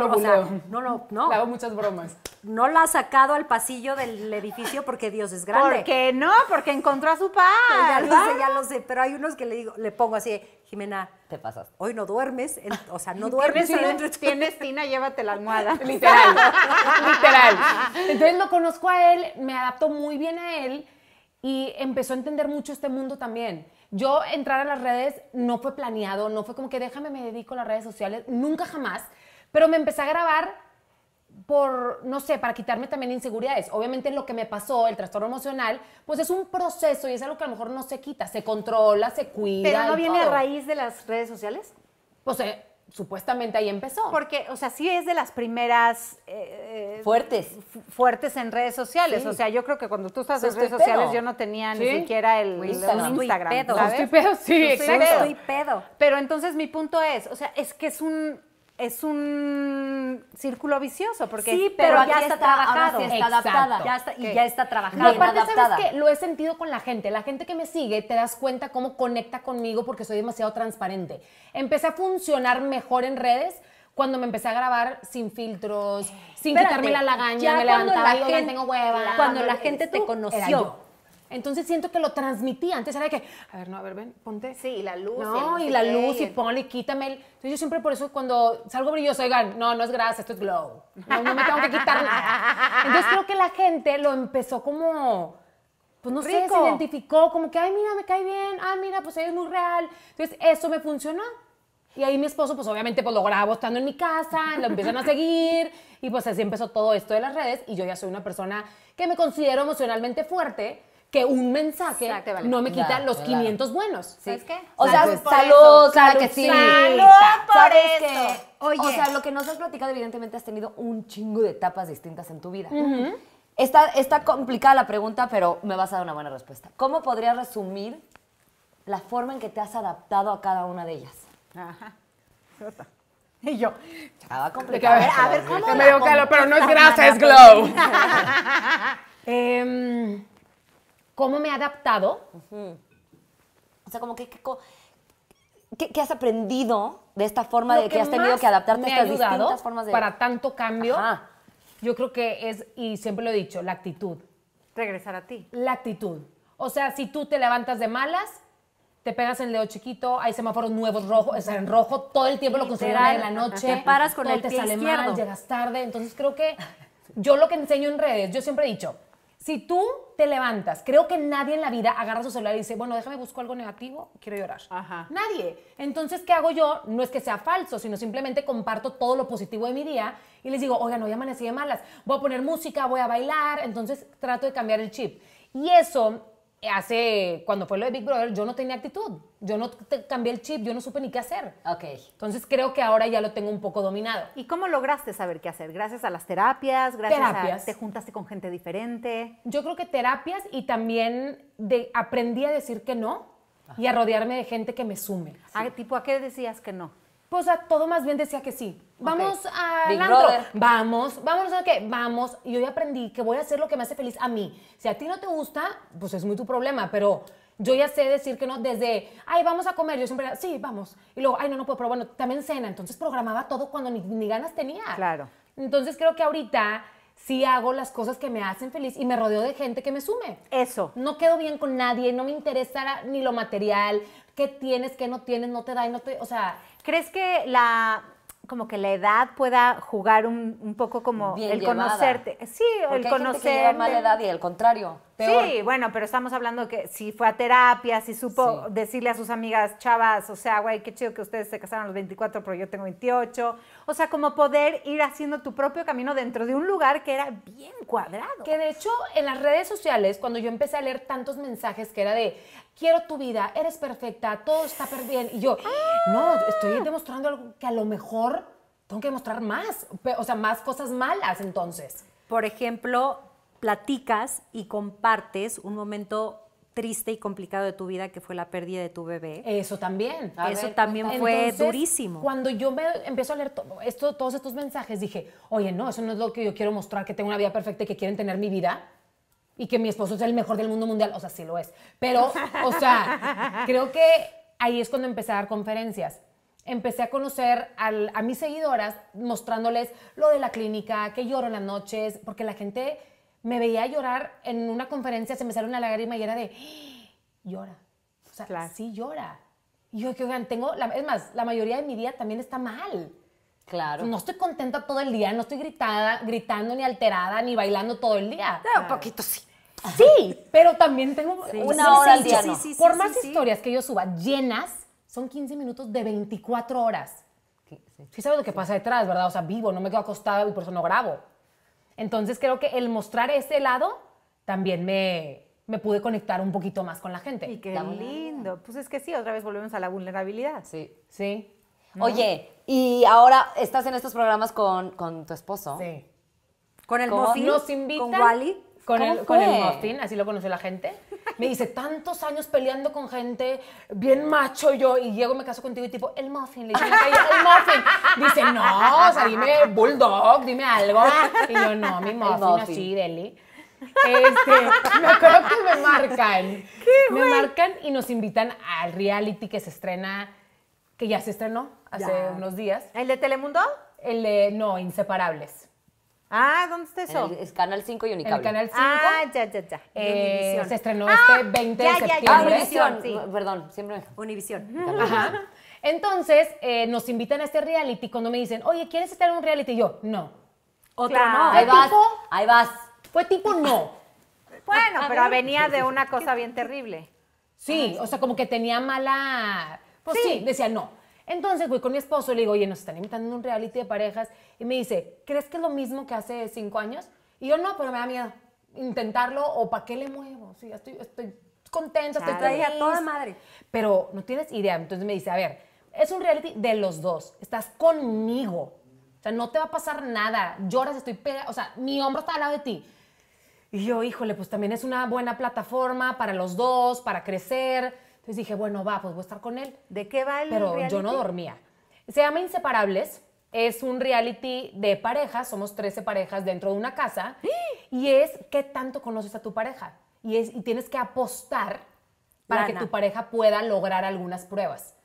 [SPEAKER 3] no, no. Le hago muchas bromas. No la ha sacado al pasillo del edificio porque Dios es grande. ¿Por no? Porque encontró a su padre. Ya lo sé, ya lo sé. Pero hay unos que le digo, le pongo así, Jimena, te pasas. Hoy no duermes, o sea, no duermes. Tienes, tienes
[SPEAKER 1] tina, llévate la almohada. Literal,
[SPEAKER 4] literal.
[SPEAKER 5] Entonces lo conozco a él, me adapto muy bien a él y empezó a entender mucho este mundo también. Yo entrar a las redes no fue planeado, no fue como que déjame me dedico a las redes sociales, nunca jamás, pero me empecé a grabar por, no sé, para quitarme también inseguridades. Obviamente lo que me pasó, el trastorno emocional, pues es un proceso y es algo que a lo mejor no se quita, se controla, se cuida. ¿Pero no viene a raíz de las
[SPEAKER 1] redes sociales? Pues eh, supuestamente ahí empezó. Porque, o sea, sí es de las primeras... Eh, eh, fuertes. Fuertes en redes sociales. O sea, yo creo que cuando tú estás en redes sociales yo no tenía ni siquiera el Instagram. pedo, Estoy pedo, sí, exacto. pedo. Pero entonces mi punto es, o sea, es que es un es un círculo vicioso porque sí, pero, ya está, está trabajado, está adaptada, ya está, y ya está trabajada. Y aparte sabes que lo
[SPEAKER 5] he sentido con la gente, la gente que me sigue, te das cuenta cómo conecta conmigo porque soy demasiado transparente. Empecé a funcionar mejor en redes cuando me empecé a grabar sin filtros, sin quitarme la lagaña, me levantaba tengo
[SPEAKER 4] hueva. Cuando la gente este te conoció
[SPEAKER 5] entonces siento que lo transmitía. Antes era de que, a ver, no, a ver, ven, ponte. Sí, la luz. No, y la luz y ponle, quítame. Entonces yo siempre por eso cuando salgo brilloso, oigan, no, no es grasa, esto es glow. No, me tengo que quitar nada. Entonces creo que la gente lo empezó como pues no sé, se identificó como que, ay, mira, me cae bien, ay, ah, mira, pues es muy real. Entonces, eso me funcionó. Y ahí mi esposo, pues obviamente, pues lo grabo estando en mi casa, lo empiezan a seguir, y pues así empezó todo esto de las redes, y yo ya soy una persona que me considero emocionalmente fuerte, que un mensaje no me quita los 500 buenos. ¿Sabes qué? O sea, salud, salud, salud, que sí. por esto.
[SPEAKER 2] Oye. O sea, lo que nos has platicado, evidentemente has tenido un chingo de etapas distintas en tu vida. está, complicada la pregunta, pero me vas a dar una buena respuesta. ¿Cómo podrías resumir la forma en que te has adaptado a cada una de ellas?
[SPEAKER 1] Ajá. Y yo, complicado. A ver, a ver, ¿cómo? Me dio pero no es grasa, glow.
[SPEAKER 5] Em,
[SPEAKER 2] cómo me he adaptado. O sea, como que, ¿Qué, has aprendido de esta forma de que, has tenido que adaptarte a estas distintas formas de... Para tanto cambio,
[SPEAKER 5] yo creo que es, y siempre lo he dicho, la actitud. Regresar a ti. La actitud. O sea, si tú te levantas de malas, te pegas en el dedo chiquito, hay semáforos nuevos rojos, en rojo, todo el tiempo lo consideras en la noche. Te paras con todo el te llegas tarde. Entonces creo que yo lo que enseño en redes, yo siempre he dicho, si tú te levantas, creo que nadie en la vida agarra su celular y dice, bueno, déjame buscar algo negativo, quiero llorar. Ajá. Nadie. Entonces, ¿qué hago yo? No es que sea falso, sino simplemente comparto todo lo positivo de mi día y les digo, oiga, no, llaman amanecí de malas, voy a poner música, voy a bailar, entonces trato de cambiar el chip. Y eso hace, cuando fue lo de Big Brother, yo no tenía actitud. Yo no cambié el chip, yo no supe ni qué hacer. Ok. Entonces creo que ahora ya lo tengo un poco dominado. ¿Y cómo lograste saber qué hacer? ¿Gracias a las terapias? ¿Gracias terapias. a te
[SPEAKER 1] juntaste con gente
[SPEAKER 5] diferente? Yo creo que terapias y también de, aprendí a decir que no y a rodearme de gente que me sume. Ah, ¿Tipo a qué decías que no? Pues a todo más bien decía que sí. Vamos a vamos Vamos, Vamos, a qué? Vamos. Y ya aprendí que voy a hacer lo que me hace feliz a mí. Si a ti no te gusta, pues es muy tu problema, pero yo ya sé decir que no desde, ay, vamos a comer. Yo siempre sí, vamos. Y luego, ay, no, no puedo, pero bueno, también cena. Entonces programaba todo cuando ni, ni ganas tenía. Claro. Entonces creo que ahorita sí hago las cosas que me hacen feliz y me rodeo de gente que me sume. Eso. No quedo bien con nadie, no me interesa ni lo material, qué tienes, qué no tienes, no te da y no te,
[SPEAKER 1] o sea, ¿crees que la como que la edad pueda jugar un, poco como el conocerte. Sí, el conocer. mala edad y el contrario. Sí, bueno, pero estamos hablando que si fue a terapia, si supo decirle a sus amigas, chavas, o sea, güey, qué chido que ustedes se casaron a los 24, pero yo tengo 28. O sea, como poder ir haciendo tu propio camino dentro de un lugar que era bien cuadrado. Que de hecho, en las redes sociales, cuando yo empecé a leer
[SPEAKER 5] tantos mensajes que era de, quiero tu vida, eres perfecta, todo está bien. Y yo,
[SPEAKER 3] no, estoy ah. demostrando algo que a lo mejor tengo que demostrar más, o sea, más cosas malas entonces. Por ejemplo, platicas y compartes un momento triste y complicado de tu vida que fue la pérdida de tu bebé. Eso también. Eso también fue durísimo.
[SPEAKER 5] Cuando yo me empiezo a leer esto, todos estos mensajes, dije, oye, no, eso no es lo que yo quiero mostrar, que tengo una vida perfecta y que quieren tener mi vida y que mi esposo es el mejor del mundo mundial. O sea, sí lo es. Pero, o sea, creo que ahí es cuando empecé a dar conferencias. Empecé a conocer a mis seguidoras mostrándoles lo de la clínica, que lloro en las noches, porque la gente me veía llorar en una conferencia, se me salió una lágrima y era de, ¡Ah! llora. O sea, sí llora. Y yo que, oigan, tengo, la, es más, la mayoría de mi día también está mal.
[SPEAKER 2] Claro. No estoy
[SPEAKER 5] contenta todo el día, no estoy gritada, gritando, ni alterada, ni bailando todo el día. Un poquito sí. Sí, pero también tengo una hora al día. no. Por más historias que yo suba llenas, son 15 minutos de 24 horas. Sí, sabes lo que pasa detrás, ¿verdad? O sea, vivo, no me quedo acostada y por eso no grabo. Entonces creo que el mostrar ese lado también me, me pude conectar un poquito más con la gente. Y qué
[SPEAKER 1] lindo. Pues es que sí, otra vez volvemos a la vulnerabilidad. Sí.
[SPEAKER 2] Sí. Oye, y ahora estás en estos programas con, tu esposo. Sí. Con el ¿Con, nos
[SPEAKER 5] con Wally con el, Muffin,
[SPEAKER 2] así lo conoce la gente.
[SPEAKER 5] Me dice, tantos años peleando con gente, bien macho yo, y llego, me caso contigo y tipo, el Muffin, le dice, el Muffin. Dice, no, o sea, dime Bulldog, dime algo. Y yo, no, mi Muffin, así, Deli. Este, me creo que me marcan. me marcan y nos invitan al reality que se estrena, que ya
[SPEAKER 1] se estrenó hace unos días. ¿El de Telemundo? El de, no, Inseparables. Ah, ¿dónde está eso?
[SPEAKER 2] es Canal 5 y Unicable. Canal 5. Ah,
[SPEAKER 1] ya, ya, ya. Eh, Univisión. se estrenó
[SPEAKER 2] ah,
[SPEAKER 5] este 20 de septiembre. Ya, ya, Univisión, sí.
[SPEAKER 2] Perdón, siempre Univisión. Ajá.
[SPEAKER 5] Entonces, eh, nos invitan a este reality cuando me dicen, oye, ¿quieres estar en un reality? Y yo, no. Otra no. Ahí vas, ahí vas. Fue tipo no.
[SPEAKER 4] bueno, ah, pero ah, venía de una
[SPEAKER 5] cosa bien terrible. Sí, o sea, como que tenía mala... Pues sí decía no. Entonces voy con mi esposo, le digo, oye, nos están invitando a un reality de parejas. Y me dice, ¿crees que es lo mismo que hace cinco años? Y yo no, pero me da miedo intentarlo o para qué le muevo. Sí, estoy, estoy contenta, estoy feliz. a toda madre. Pero no tienes idea. Entonces me dice, a ver, es un reality de los dos. Estás conmigo. O sea, no te va a pasar nada. Lloras, estoy pegada. O sea, mi hombro está al lado de ti. Y yo, híjole, pues también es una buena plataforma para los dos, para crecer. Entonces dije, bueno, va, pues voy a estar con él. ¿De qué va el Pero yo no dormía. Se llama Inseparables. Es un reality de parejas. Somos 13 parejas dentro de una casa. Y es qué tanto conoces a tu pareja. Y, es, tienes que apostar para que tu pareja pueda lograr algunas pruebas.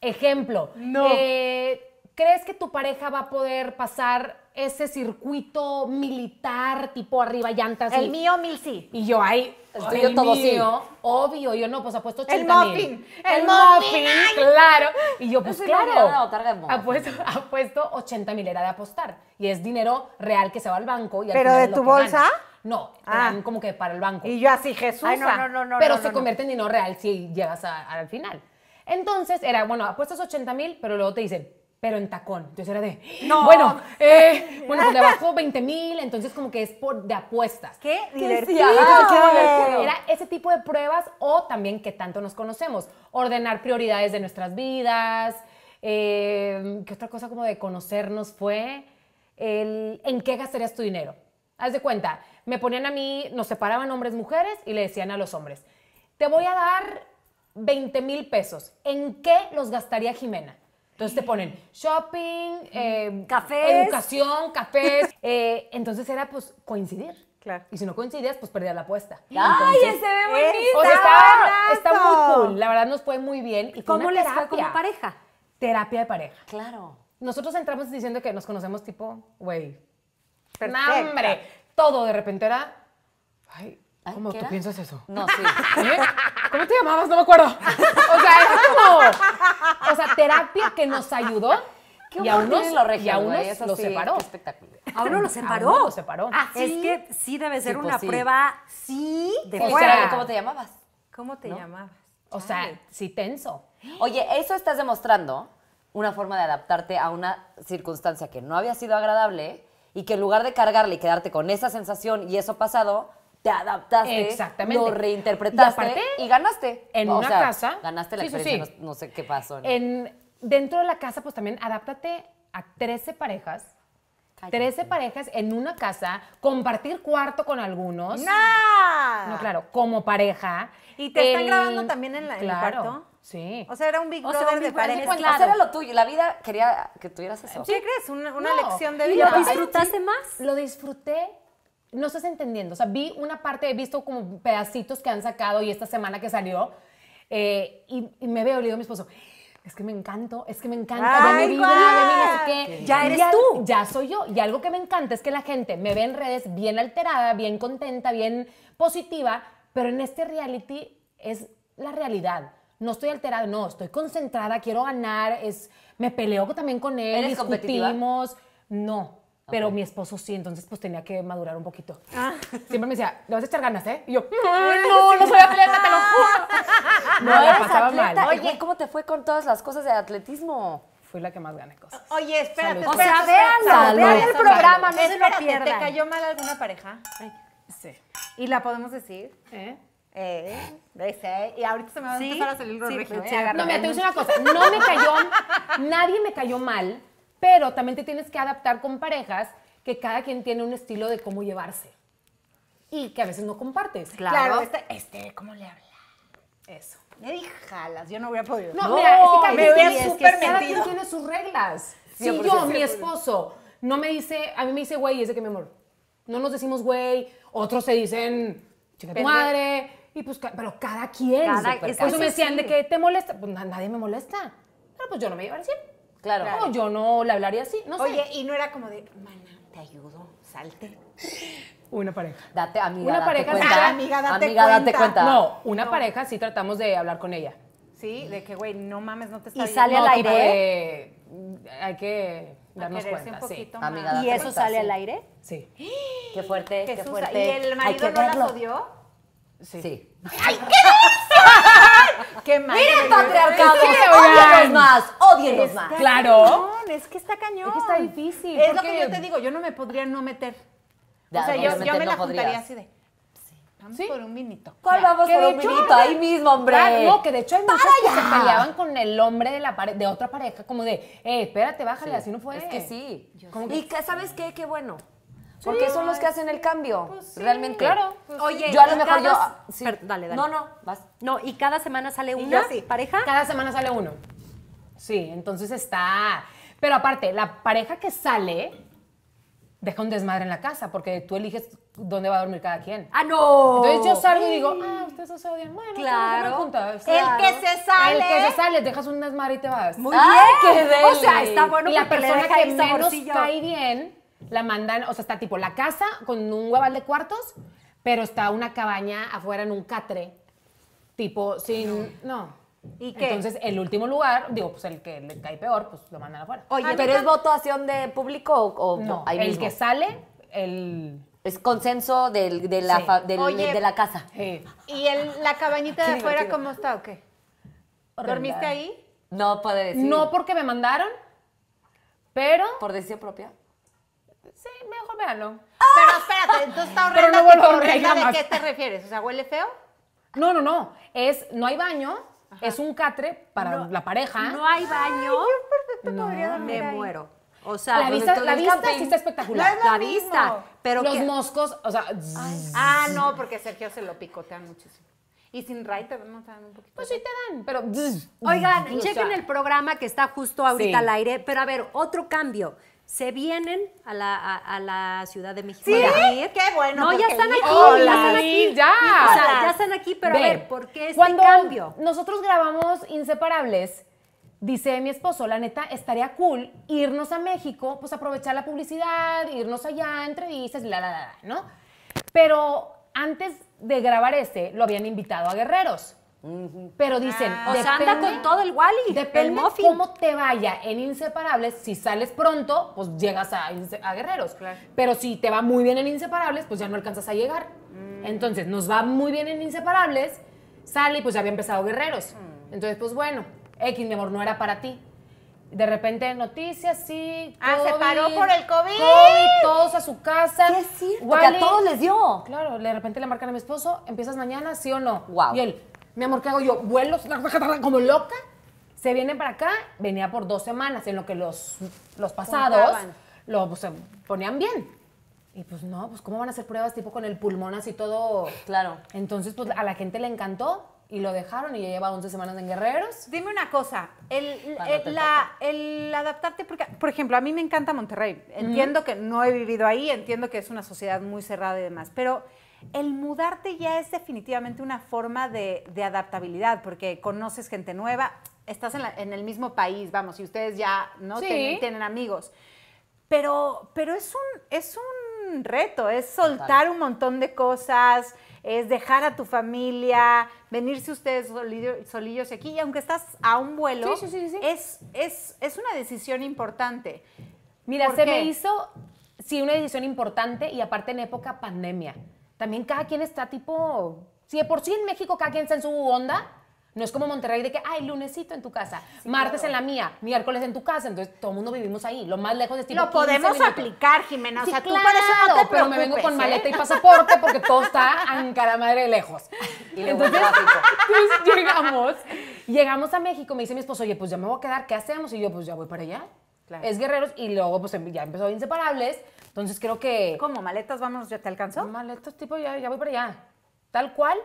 [SPEAKER 5] Ejemplo, no. Eh, ¿Crees que tu pareja va a poder pasar ese circuito militar tipo arriba llantas? El mío, mil sí. Y yo ahí, el todo sí. Obvio, yo no, pues apuesto 80 El mil. muffin. El, el muffin, claro. Y yo, pues claro, apuesto, apuesto 80 mil, era de apostar. Y es dinero real que se va al banco. ¿Pero de tu bolsa? No, ah. como que para el banco. Y yo así, Jesús. no, ah. no, no, no, Pero se convierte en dinero real si llegas al final. Entonces era, bueno, apuestas 80 mil, pero luego te dicen, pero en tacón. Entonces era de, no. bueno, eh, bueno, pues le bajó 20 mil, entonces como que es por, de apuestas. ¡Qué divertido! Era ese tipo de pruebas o también que tanto nos conocemos, ordenar prioridades de nuestras vidas, em, ¿qué otra cosa como de conocernos fue? El, ¿En qué gastarías tu dinero? Haz de cuenta, me ponían a mí, nos separaban hombres, mujeres y le decían a los hombres, te voy a dar 20 mil pesos, ¿en qué los gastaría Jimena? Entonces te ponen shopping, eh, cafés, educación, cafés. Eh, entonces era pues coincidir. Claro. Y si no coincidías, pues perdías la apuesta. ¡Ay, se ve bonito! O sea, está, muy cool. La verdad nos fue muy bien. Y ¿Cómo les fue como pareja? Terapia de pareja. Claro. Nosotros entramos diciendo que nos conocemos tipo, güey,
[SPEAKER 4] hombre
[SPEAKER 5] Todo de repente era, ¿Cómo tú piensas eso? No, sí. ¿Eh? ¿Cómo te llamabas? No me acuerdo. O sea, es como. O sea, terapia que nos ayudó. y a unos, lo y a unos lo separó.
[SPEAKER 2] Espectacular. ¿A uno lo
[SPEAKER 5] separó?
[SPEAKER 3] lo separó. Ah, es que sí debe ser pues una prueba
[SPEAKER 2] sí de fuera. ¿Cómo te llamabas?
[SPEAKER 1] ¿Cómo te llamabas?
[SPEAKER 2] O sea, sí tenso. Oye, eso estás demostrando una forma de adaptarte a una circunstancia que no había sido agradable y que en lugar de cargarle y quedarte con esa sensación y eso pasado, te adaptaste, Exactamente. lo reinterpretaste y, aparte,
[SPEAKER 5] y ganaste. En una casa. Ganaste la experiencia,
[SPEAKER 2] No, sé qué pasó. ¿no?
[SPEAKER 5] En, dentro de la casa, pues también adáptate a 13 parejas. 13 parejas en una casa, compartir cuarto con algunos.
[SPEAKER 1] ¡No! No, claro,
[SPEAKER 5] como pareja.
[SPEAKER 2] ¿Y te están grabando también
[SPEAKER 1] en, la, claro, el cuarto? Sí. O sea, era un Big Brother o sea, de pareja.
[SPEAKER 2] era lo tuyo. La vida quería que tuvieras eso. ¿Qué crees? Una, lección de vida. ¿Y lo disfrutaste más? Lo
[SPEAKER 5] disfruté no estás entendiendo. O sea, vi una parte, he visto como pedacitos que han sacado y esta semana que salió, eh, y, me veo, le a mi esposo, es que me encanto, es que me encanta, ya eres tú. Ya soy yo. Y algo que me encanta es que la gente me ve en redes bien alterada, bien contenta, bien positiva, pero en este reality es la realidad. No estoy alterada, no, estoy concentrada, quiero ganar, es, me peleo también con él, discutimos. No, pero mi esposo sí, entonces pues tenía que madurar un poquito. Ah. Siempre me decía, le vas a echar ganas, ¿eh? Y yo, no, no soy atleta,
[SPEAKER 2] te lo juro. No, no pasaba mal. Oye, ¿cómo te fue con todas las cosas de atletismo? fui la que más gané cosas.
[SPEAKER 1] Oye, espérate, espérate O sea, véanla, vean el programa, no se lo pierdan. ¿Te cayó mal alguna pareja? Sí. ¿Y la podemos decir? ¿Eh? Eh, y ahorita se me va a empezar a salir los sí, eh, No, mira, te voy una cosa, no me cayó,
[SPEAKER 5] nadie me cayó mal, pero también te tienes que adaptar con parejas que cada quien tiene un estilo de cómo llevarse y que a veces no compartes. Claro, claro este,
[SPEAKER 1] este ¿cómo le habla? Eso. Me dije, jalas, yo no hubiera podido. No, no mira, es me hubiera súper que cada quien tiene
[SPEAKER 5] sus reglas. Si sí, yo, mi esposo, no me dice, a mí me dice güey, es de que mi amor, no nos decimos güey, otros se dicen chica tu madre, y pues, pero cada quien. Cada, es eso me decían de ah, que te molesta, pues nadie me molesta, pero pues yo no me llevo al 100. Claro. yo no le hablaría así, no sé. Oye, y
[SPEAKER 1] no era como de, mana, te ayudo, salte.
[SPEAKER 5] Una pareja. Date, amiga, una date pareja, cuenta. amiga, date amiga, cuenta. date cuenta. No, una pareja sí tratamos de hablar con ella.
[SPEAKER 1] Sí, de que, güey, no mames, no te está Y sale al aire.
[SPEAKER 5] hay que darnos cuenta, sí. ¿Y eso sale al aire? Sí.
[SPEAKER 2] Qué fuerte, qué fuerte. ¿Y el marido no las odió? Sí. sí. ¡Ay, qué
[SPEAKER 1] ¡Qué mal! ¡Miren patriarcado! odienos más! odienlos más! Claro. es que está cañón. Es que está difícil. Es lo que yo te digo, yo no me podría no meter. o sea, yo, me la juntaría así de... Vamos por un vinito. ¿Cuál vamos por
[SPEAKER 5] un hecho, vinito? Ahí mismo, hombre. no, que de hecho hay muchas que se peleaban con el hombre de, la de otra pareja, como de, eh, espérate, bájale, así no fue. Es que sí. Y ¿sabes qué? Qué bueno. Porque son los que hacen el
[SPEAKER 3] cambio, pues
[SPEAKER 5] realmente. Claro. Oye, pues yo a lo mejor yo... Ah, dale, dale. No,
[SPEAKER 3] no, vas. No, y cada semana sale una sí. pareja. Cada semana
[SPEAKER 5] sale uno. Sí, entonces está... Pero aparte, la pareja que sale deja un desmadre en la casa porque tú eliges dónde va a dormir cada quien. ¡Ah, no! Entonces yo salgo y digo, ah, ustedes se odian. Bueno, claro. El que se sale. El que se sale, dejas un desmadre y te vas. Muy bien. ¡Qué o sea, está bueno y la persona que menos cae bien la mandan, o sea, está tipo la casa con un hueval de cuartos, pero está una cabaña afuera en un catre, tipo sin, no. ¿Y qué? Entonces, el último lugar, digo, pues el que le cae peor, pues lo mandan afuera. Oye, ah, ¿pero es
[SPEAKER 2] votación de público o, no, el que sale, el... Es consenso de, la, de la casa.
[SPEAKER 1] ¿Y el- la cabañita de afuera cómo está o qué? ¿Dormiste ahí?
[SPEAKER 2] No puede decir. No porque
[SPEAKER 5] me mandaron, pero... Por decisión propia.
[SPEAKER 1] Sí, mejor véanlo. Ah. Pero espérate, entonces está horrible. Pero no vuelvo a ¿De qué te refieres? O sea, ¿huele feo?
[SPEAKER 5] No, no, no. Es, no hay baño, es un catre para la pareja. No hay baño.
[SPEAKER 1] No, Me muero. O sea, la vista, la vista sí está espectacular. La vista. Pero Los moscos, o sea, Ah, no, porque Sergio se lo picotean muchísimo. Y sin Ray te dan un poquito. pues sí te dan, pero Oigan, chequen el
[SPEAKER 3] programa que está justo ahorita al aire. Pero a ver, otro cambio se vienen a la, a, la Ciudad de México. ¿Sí? ¡Qué bueno! No, ya están aquí, ya están aquí. Ya. ya están aquí, pero a ver,
[SPEAKER 5] ¿por qué este cuando cambio? nosotros grabamos Inseparables, dice mi esposo, la neta, estaría cool irnos a México, pues aprovechar la publicidad, irnos allá, entrevistas, la, la, la, ¿no? Pero antes de grabar ese, lo habían invitado a Guerreros. Pero dicen, ah, o sea, anda con todo el Wally, depende el cómo te vaya en Inseparables, si sales pronto, pues llegas a, Guerreros. Pero si te va muy bien en Inseparables, pues ya no alcanzas a llegar. Mm. Entonces, nos va muy bien en Inseparables, sale y pues ya había empezado Guerreros. Mm. Entonces, pues bueno, X, mi amor, no era para ti. De repente, noticias, sí. Ah, se paró por el COVID. todos a su casa. Qué es cierto, a todos les dio. Claro, de repente le marcan a mi esposo, ¿empiezas mañana, sí o no? Y él, mi amor, ¿qué hago yo? Vuelo como loca. Se viene para acá, venía por dos semanas, en lo que los, los pasados lo pues, ponían bien. Y pues no, pues cómo van a hacer pruebas tipo con el pulmón así todo. Claro. Entonces, pues a la gente le encantó y lo dejaron y ya lleva 11 semanas en Guerreros. Dime una cosa, el,
[SPEAKER 1] adaptarte, porque, por ejemplo, a mí me encanta Monterrey. Entiendo que no he vivido ahí, entiendo que es una sociedad muy cerrada y demás, pero el mudarte ya es definitivamente una forma de, adaptabilidad, porque conoces gente nueva, estás en, el mismo país, vamos, y ustedes ya no tienen, amigos. Pero, es, un, reto, es soltar un montón de cosas, es dejar a tu familia, venirse ustedes solillos aquí, y aunque estás a un vuelo, es, es, una decisión importante. Mira, se me hizo, sí, una decisión importante
[SPEAKER 5] y aparte en época pandemia también cada quien está tipo, si de por sí en México cada quien está en su onda, no es como Monterrey de que, ay, lunesito en tu casa, martes en la mía, miércoles en tu casa. Entonces, todo el mundo vivimos ahí. Lo más lejos de estilo Lo podemos aplicar,
[SPEAKER 1] Jimena. o sea, tú por eso no pero me vengo con ¿eh? maleta y pasaporte
[SPEAKER 5] porque todo está cara madre lejos. entonces, llegamos, llegamos a México. Me dice mi esposo, oye, pues ya me voy a quedar, ¿qué hacemos? Y yo, pues ya voy para allá. Es Guerreros y luego, pues ya empezó Inseparables. Entonces creo que... ¿Cómo? ¿Maletas vamos? ¿Ya te alcanzó? Maletas tipo ya, ya voy para allá. Tal cual.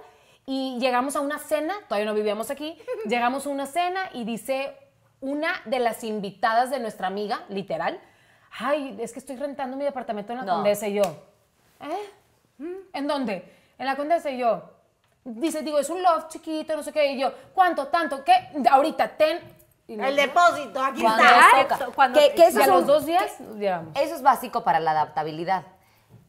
[SPEAKER 5] Y llegamos a una cena, todavía no vivíamos aquí, llegamos a una cena y dice una de las invitadas de nuestra amiga, literal, ay, es que estoy rentando mi departamento en la Condesa y yo. ¿Eh? Mm. ¿En dónde? En la Condesa y yo. Dice, digo, es un loft chiquito, no sé qué. Y yo, ¿cuánto? ¿Tanto? ¿Qué? Ahorita, ten el depósito, aquí está. a los dos días,
[SPEAKER 2] Eso es básico para la adaptabilidad.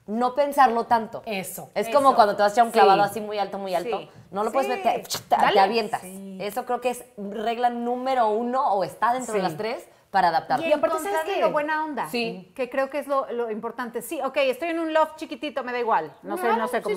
[SPEAKER 2] No pensarlo tanto. Eso. Es como cuando te vas a un clavado así muy alto, muy alto. No lo puedes meter, te, avientas. Eso creo que es regla número uno o está dentro de las tres para adaptarte. Y, aparte, ¿sabes qué? buena onda. Sí.
[SPEAKER 1] Que creo que es lo, importante. Sí, ok, estoy en un loft chiquitito, me da igual. No, sé, no sé cómo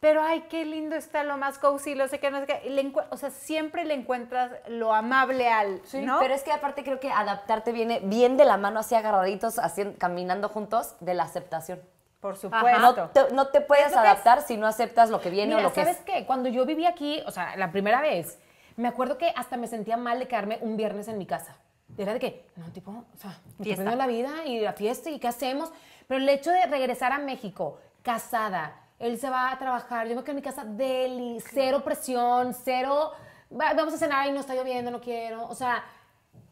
[SPEAKER 1] pero ay, qué lindo está lo más cozy, lo sé que no sé qué. o sea, siempre le encuentras lo amable al, Pero es que aparte
[SPEAKER 2] creo que adaptarte viene bien de la mano, así agarraditos, así, caminando juntos, de la aceptación. Por supuesto. No te, puedes adaptar si no aceptas lo que viene o lo que es. ¿Sabes
[SPEAKER 5] qué? Cuando yo viví aquí, o sea, la primera vez, me acuerdo que hasta me sentía mal de quedarme un viernes en mi casa. Era de que, no, tipo, o sea, me la vida y la fiesta y qué hacemos. Pero el hecho de regresar a México casada, él se va a trabajar, yo me quedo en mi casa deli, cero presión, cero, vamos a cenar y no está lloviendo, no quiero, o sea,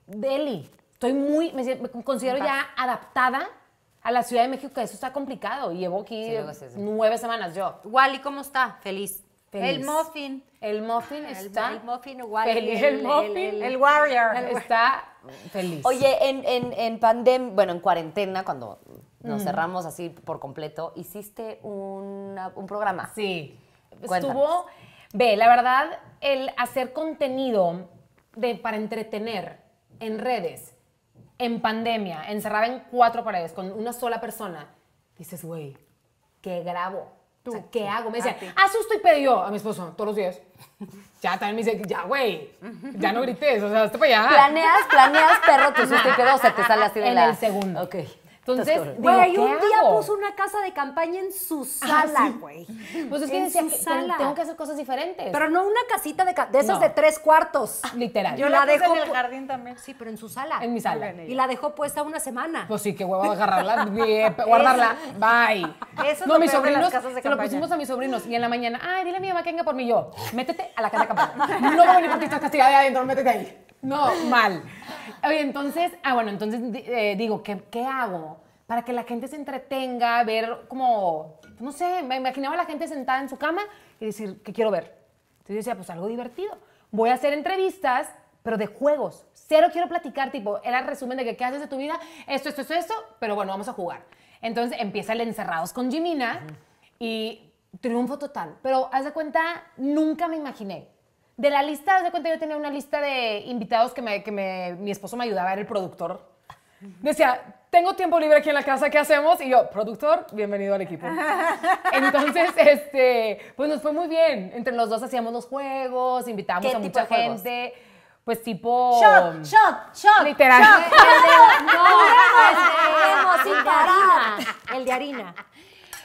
[SPEAKER 5] Delhi. Estoy muy, me, considero ya adaptada a la Ciudad de México, que eso está complicado. Llevo aquí nueve semanas yo. Wally, ¿cómo está? Feliz. El
[SPEAKER 1] muffin.
[SPEAKER 2] El muffin
[SPEAKER 3] está. El, muffin, Wally. Feliz. El, muffin. El, warrior. Está
[SPEAKER 2] feliz. Oye, en, en, en pandemia, bueno, en cuarentena, cuando nos cerramos así por completo, hiciste un programa. Sí. Estuvo, ve,
[SPEAKER 5] la verdad, el hacer contenido de, para entretener en redes, en pandemia, encerrada en cuatro paredes con una sola persona, dices, güey, ¿qué grabo? O sea, ¿Qué hago? Me decía, asusto y pedió a mi esposo todos los días. Ya también me dice, ya, güey, ya no grites, o sea, hasta para allá. Planeas, planeas, perro, te asusto y pedo, o te sale así de la... En el segundo. Ok. Entonces, güey, un día puso
[SPEAKER 3] una casa de campaña en su ah, sala, güey. Pues es que decía, tengo que hacer cosas diferentes. Pero no una casita de, de esas de tres cuartos. Ah, literal. Yo la, dejo en el jardín también. Sí, pero en su sala. En mi sala. Y la dejó puesta una semana. Pues sí, que huevo agarrarla, eh, guardarla.
[SPEAKER 5] Bye. Eso es no, mis sobrinos, de se lo pusimos a mis sobrinos y en la mañana, ay, dile a mi mamá que venga por mí yo. Métete a la casa de campaña. no voy a venir porque estás castigada adentro, métete ahí. No, mal. Oye, entonces, ah, bueno, entonces eh, digo, ¿qué, hago? Para que la gente se entretenga, ver como, no sé, me imaginaba la gente sentada en su cama y decir, ¿qué quiero ver? Entonces yo decía, pues algo divertido. Voy a hacer entrevistas, pero de juegos. Cero quiero platicar, tipo, era resumen de que qué haces de tu vida, esto, esto, esto, esto, pero bueno, vamos a jugar. Entonces empieza el Encerrados con Jimina y triunfo total. Pero haz de cuenta, nunca me imaginé de la lista, de cuenta, yo tenía una lista de invitados que, me, que mi esposo me ayudaba, era el productor. Decía, tengo tiempo libre aquí en la casa, ¿qué hacemos? Y yo, productor, bienvenido al equipo. Entonces, este, pues nos fue muy bien. Entre los dos hacíamos los juegos, invitábamos a mucha gente. Pues tipo... Shot, ¡Shock! shot.
[SPEAKER 1] Literal. ¡No! no,
[SPEAKER 2] El de
[SPEAKER 3] harina.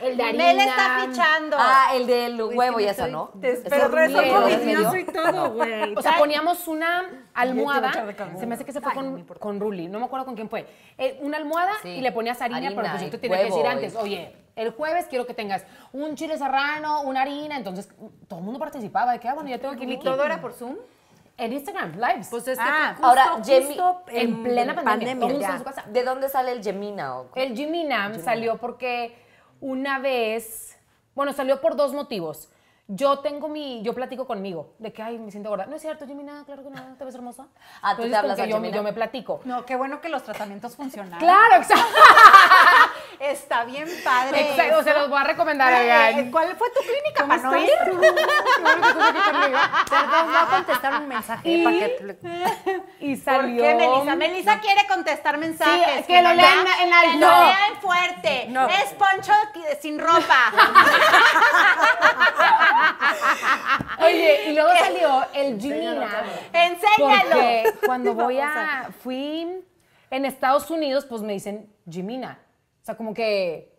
[SPEAKER 3] El de harina. Mel está pichando. Ah, el del huevo y eso, ¿no? Te espero
[SPEAKER 4] y todo, güey. O sea, poníamos
[SPEAKER 5] una almohada. Se me hace que se fue con, con Ruli, no me acuerdo con quién fue. Eh, una almohada y le ponías harina, pero pues yo te que decir antes, oye, el jueves quiero que tengas un chile serrano, una harina. Entonces, todo el mundo participaba. De qué hago? Ah, bueno, ya tengo que ¿Y todo era por Zoom? En Instagram, lives. Pues es que ah, justo, ahora, en, plena pandemia. ¿De dónde sale el Gemina? el Gemina salió porque una vez, bueno, salió por dos motivos. Yo tengo mi, yo platico conmigo, de que, ay, me siento gorda. No es cierto, nada claro que no, te ves hermosa. Ah, tú te hablas a yo, yo, me platico.
[SPEAKER 1] No, qué bueno que los tratamientos funcionan. Claro, exacto. Está bien padre. Exacto, se los voy a recomendar, eh, a ella. Eh, ¿Cuál fue tu clínica para no ir? Perdón,
[SPEAKER 5] voy a contestar un mensaje ¿Y? salió. ¿Por qué, Melisa?
[SPEAKER 1] quiere contestar mensajes. es que, lo lean en la... no. lo lean fuerte. Es Poncho sin ropa. Oye, y luego salió el Jimina. Enséñalo. Porque
[SPEAKER 5] cuando voy a... Fui en Estados Unidos, pues me dicen Jimina. O sea, como que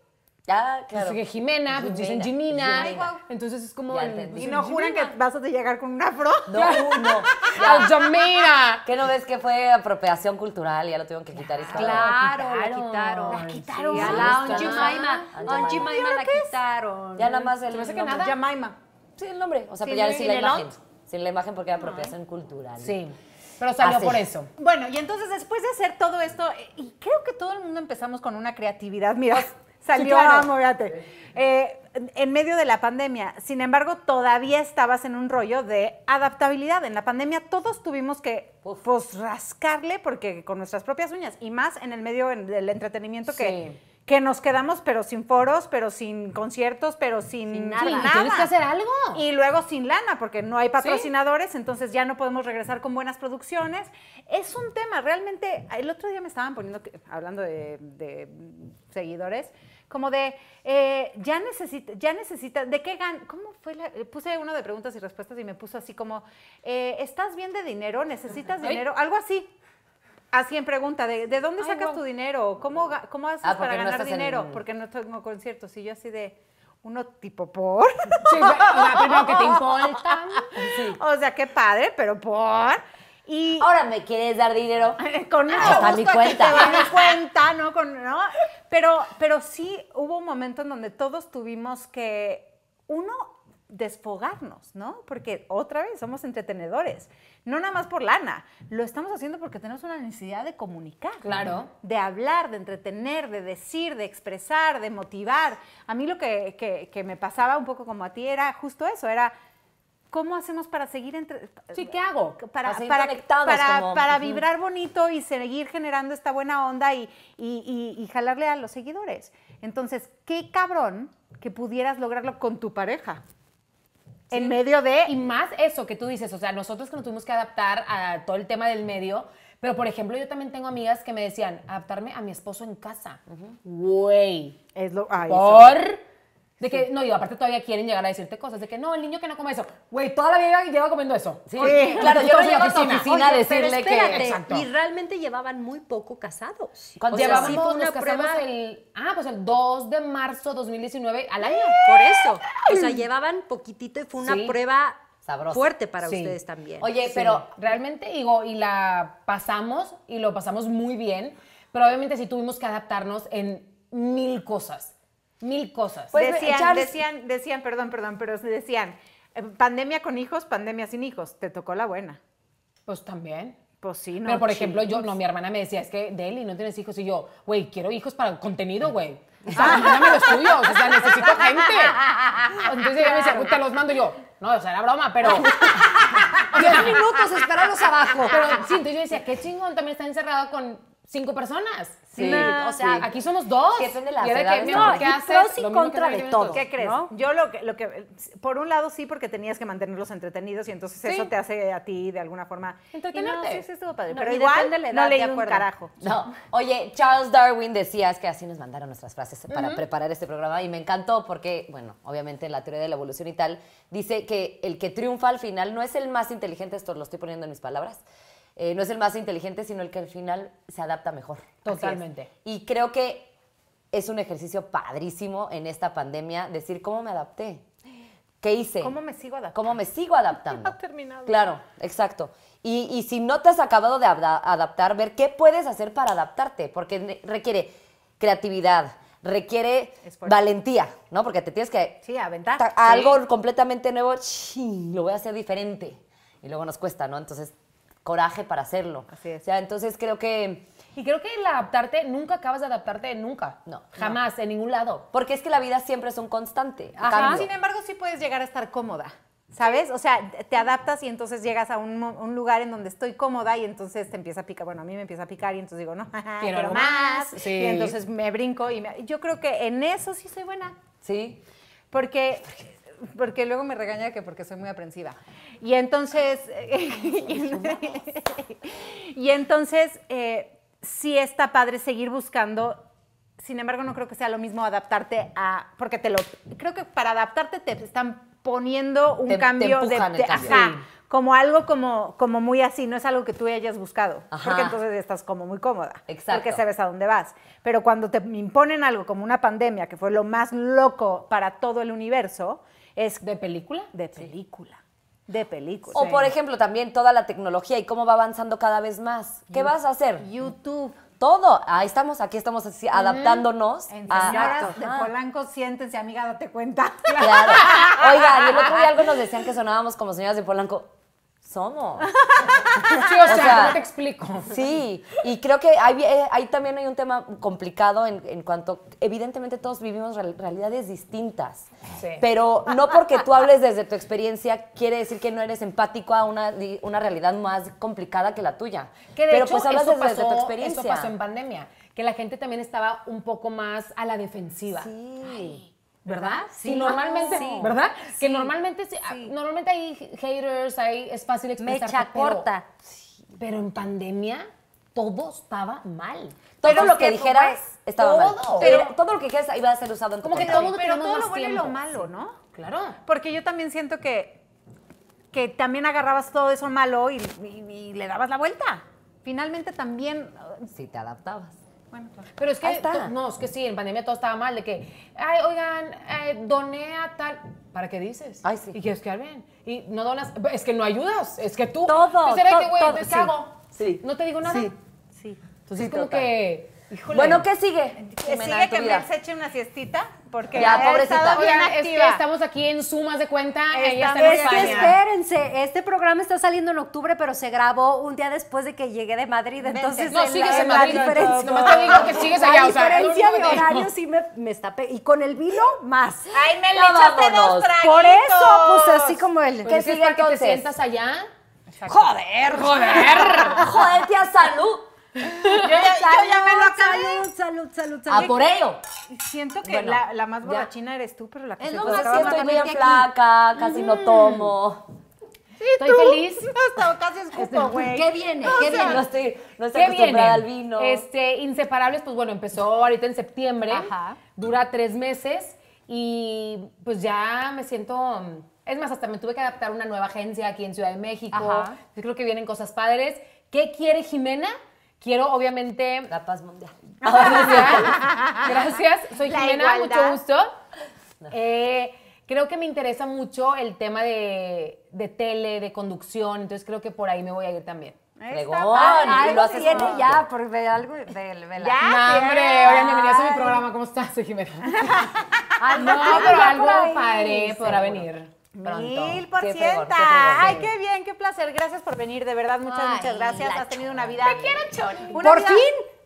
[SPEAKER 5] ya pues, claro. que
[SPEAKER 2] Jimena, pues dicen Jimina.
[SPEAKER 5] Entonces es como. Pues, y no juran que
[SPEAKER 2] vas a llegar con una afro. No, no. La Jimena. ¿Qué no ves que fue apropiación cultural? Ya lo tuvieron que quitar y Claro, la quitaron. La quitaron. Ya la Onjima, Jimaima la
[SPEAKER 1] quitaron.
[SPEAKER 2] Ya nada más el. ¿Te
[SPEAKER 1] Sí, el nombre. O sea, pero ya sin la imagen.
[SPEAKER 2] Sin la imagen porque era apropiación cultural. Sí.
[SPEAKER 1] Pero salió por eso. Bueno, y entonces después de hacer todo esto, y creo que todo el mundo empezamos con una creatividad, mira, ah, salió, ah, sí, claro. Eh, en medio de la pandemia, sin embargo, todavía estabas en un rollo de adaptabilidad. En la pandemia todos tuvimos que pues, rascarle porque con nuestras propias uñas, y más en el medio del entretenimiento que que nos quedamos pero sin foros, pero sin conciertos, pero sin, nada. que hacer algo. Y luego sin lana, porque no hay patrocinadores, entonces ya no podemos regresar con buenas producciones. Es un tema, realmente, el otro día me estaban poniendo, hablando de, seguidores, como de, eh, ya necesita, ya necesita, ¿de qué gan ¿Cómo fue la? Eh, puse uno de preguntas y respuestas y me puso así como, eh, ¿estás bien de dinero? ¿Necesitas dinero? Algo así. Así en pregunta, ¿de, dónde sacas tu dinero? ¿Cómo, cómo haces ah, para ganar dinero? Porque no tengo conciertos. Y yo así de, uno tipo por. Sí, que te importa. O sea, qué padre, pero por. Y ahora me quieres dar dinero con hasta ah, mi cuenta. Te mi cuenta, ¿no? ¿no? Pero, pero sí hubo un momento en donde todos tuvimos que uno desfogarnos, ¿no? Porque otra vez somos entretenedores, no nada más por lana, lo estamos haciendo porque tenemos una necesidad de comunicar, claro, de hablar, de entretener, de decir, de expresar, de motivar. A mí lo que, me pasaba un poco como a ti era justo eso, era ¿cómo hacemos para seguir entre... Sí, ¿qué hago? Para, para, para, vibrar bonito y seguir generando esta buena onda y, jalarle a los seguidores. Entonces, qué cabrón que pudieras lograrlo con tu pareja. En medio de... Y más
[SPEAKER 5] eso que tú dices, o sea, nosotros que nos tuvimos que adaptar a todo el tema del medio, pero por ejemplo, yo también tengo amigas que me decían, adaptarme a mi esposo en casa.
[SPEAKER 1] Güey. Es lo... ¿Por?
[SPEAKER 5] De que, no, y aparte todavía quieren llegar a decirte cosas. De que, no, el niño que no come eso. Güey, toda la vida lleva comiendo eso. Sí, claro, yo no a tu oficina a decirle Y
[SPEAKER 3] realmente llevaban muy poco casados. Cuando llevábamos sí, una prueba... el... Ah, pues el 2 de marzo
[SPEAKER 5] de 2019 al año. Por eso. O sea, mm. llevaban poquitito y fue una prueba
[SPEAKER 3] fuerte para ustedes también. Oye, pero
[SPEAKER 5] realmente digo, y la pasamos y lo pasamos muy bien, pero obviamente sí tuvimos que adaptarnos en mil cosas mil cosas. Pues, decían, eh,
[SPEAKER 1] decían, decían, perdón, perdón, pero decían, eh, pandemia con hijos, pandemia sin hijos, te tocó la buena. Pues también.
[SPEAKER 5] Pues sí, no. Pero por ejemplo, yo, no, mi hermana me decía, es que Deli, no tienes hijos, y yo, güey, quiero hijos para contenido, güey. O sea, los tuyos, o sea, necesito gente. Entonces ella me decía, te los mando y yo, no, o sea, era broma, pero... 10
[SPEAKER 4] minutos, esperarlos abajo. Pero sí, entonces
[SPEAKER 5] yo decía, qué chingón, también está encerrado
[SPEAKER 1] con cinco personas. Sí. o sea, aquí somos dos. no, ¿qué haces? contra de todo. ¿Qué crees? Yo lo que, lo que, por un lado sí, porque tenías que mantenerlos entretenidos y entonces eso te hace a ti de alguna forma. Entretenerte. no, sí, sí, estuvo padre. pero igual de la no un carajo. No.
[SPEAKER 2] Oye, Charles Darwin decías que así nos mandaron nuestras frases para preparar este programa y me encantó porque, bueno, obviamente en la teoría de la evolución y tal, dice que el que triunfa al final no es el más inteligente, esto lo estoy poniendo en mis palabras, eh, no es el más inteligente, sino el que al final se adapta mejor. Totalmente. Y creo que es un ejercicio padrísimo en esta pandemia decir cómo me adapté. ¿Qué hice? ¿Cómo me sigo adaptando? ¿Cómo me sigo adaptando? Ha
[SPEAKER 1] terminado. Claro,
[SPEAKER 2] exacto. Y, si no te has acabado de adaptar, ver qué puedes hacer para adaptarte, porque requiere creatividad, requiere valentía, ¿no? Porque te tienes que... Sí, aventar. algo completamente nuevo, ¡Sí! lo voy a hacer diferente. Y luego nos cuesta, ¿no? Entonces coraje para hacerlo. Así es. O sea, entonces creo que... Y creo que el adaptarte, nunca acabas de adaptarte, nunca. No. Jamás, en ningún lado. Porque es que
[SPEAKER 5] la
[SPEAKER 1] vida siempre es un constante. Ajá. Sin embargo, sí puedes llegar a estar cómoda. ¿Sabes? O sea, te adaptas y entonces llegas a un, lugar en donde estoy cómoda y entonces te empieza a picar. Bueno, a mí me empieza a picar y entonces digo, no,
[SPEAKER 4] quiero, más. Sí. Y entonces
[SPEAKER 1] me brinco y me... yo creo que en eso sí soy buena. Sí. Porque porque luego me regaña que porque soy muy aprensiva. Y entonces, y entonces eh, sí está padre seguir buscando, sin embargo no creo que sea lo mismo adaptarte a, porque te lo, creo que para adaptarte te están poniendo un cambio de, como algo como, como muy así, no es algo que tú hayas buscado, porque entonces estás como muy cómoda, Exacto. porque sabes a dónde vas. Pero cuando te imponen algo como una pandemia, que fue lo más loco para todo el universo, es ¿De película? De película. De película.
[SPEAKER 2] O, por ejemplo, también toda la tecnología y cómo va avanzando cada vez más. ¿Qué vas a hacer? YouTube. Todo. Ahí estamos, aquí estamos adaptándonos. En de
[SPEAKER 1] Polanco, siéntense, amiga, date cuenta. Claro. Oiga, el otro día
[SPEAKER 2] algo nos decían que sonábamos como señoras de Polanco
[SPEAKER 1] somos. Sí, o, sea, no te explico.
[SPEAKER 2] Sí, y creo que eh, ahí, también hay un tema complicado en, cuanto, evidentemente todos vivimos realidades distintas, sí. pero no porque tú hables desde tu experiencia quiere decir que no eres empático a una, una realidad más complicada que la tuya. Que de hecho, pues desde, pasó, tu experiencia. Eso pasó en pandemia, que la gente
[SPEAKER 5] también estaba un poco más a la defensiva.
[SPEAKER 2] Sí.
[SPEAKER 5] ¿Verdad? Sí. normalmente, ah, ¿verdad? Que normalmente, ah, normalmente hay haters, hay, es fácil expresar. Mecha corta. Pero en pandemia todo estaba
[SPEAKER 2] mal.
[SPEAKER 1] Todo lo que, dijeras estaba mal. Pero
[SPEAKER 2] todo lo que dijeras iba a ser usado en tu Como Pero todo lo bueno lo malo,
[SPEAKER 1] ¿no? Claro. Porque yo también siento que, que también agarrabas todo eso malo y, le dabas la vuelta. Finalmente también...
[SPEAKER 2] Si te adaptabas.
[SPEAKER 1] Pero es que, no, es que sí, en pandemia todo estaba mal, de que, ay,
[SPEAKER 5] oigan, eh, doné a tal. ¿Para qué dices? Ay, sí. Y quieres quedar bien. Y no donas, es que no ayudas, es que tú. Todo. Entonces, sé güey, sí,
[SPEAKER 1] sí, No te digo nada. Sí,
[SPEAKER 5] Entonces, es como que bueno, ¿qué
[SPEAKER 1] sigue? ¿Qué sigue que me se eche una siestita? Porque ya, pobrecita. es que estamos
[SPEAKER 3] aquí en sumas de cuenta. Ella en es que espérense, este programa está saliendo en octubre, pero se grabó un día después de que llegué de Madrid. Entonces, no, sigue sigues en Madrid. diferencia, Nomás te digo que sigues allá. La diferencia de horario sí me, está... y con el vino, más. Ay, me le echaste dos traguitos. Por eso, pues así como el... Pues que ¿Qué sigue que te sientas
[SPEAKER 1] allá.
[SPEAKER 2] Joder, joder.
[SPEAKER 1] joder, tía, salud. Yo ya, salud, me lo acabé. Salud, salud, salud, ¡A ah, por ello! Siento que la, más borrachina eres tú, pero la que es se lo más estoy flaca, casi no mm. tomo. Sí, estoy feliz. Hasta casi este, escupo, güey. ¿Qué viene? ¿Qué viene? No estoy, no estoy acostumbrada al
[SPEAKER 2] vino.
[SPEAKER 5] Este, Inseparables, pues bueno, empezó ahorita en septiembre. Ajá. Dura tres meses y pues ya me siento... Es más, hasta me tuve que adaptar a una nueva agencia aquí en Ciudad de México. Yo creo que vienen cosas padres. ¿Qué quiere Jimena? Quiero, obviamente. La paz mundial.
[SPEAKER 3] Ah, Gracias. Soy Jimena, mucho gusto.
[SPEAKER 5] Eh, creo que me interesa mucho el tema de, de tele, de conducción, entonces creo que por ahí me voy a ir también.
[SPEAKER 4] ¡Regón! lo haces tiene ya,
[SPEAKER 3] por algo del Ya, hombre, oigan, bienvenidos a mi programa.
[SPEAKER 5] ¿Cómo estás, Jimena?
[SPEAKER 1] no, pero algo padre podrá venir.
[SPEAKER 5] Mil por ciento. Ay, qué
[SPEAKER 1] bien, qué placer. Gracias por venir, de verdad. Muchas, muchas gracias. Has tenido una vida. Te quiero, Chon. Por fin.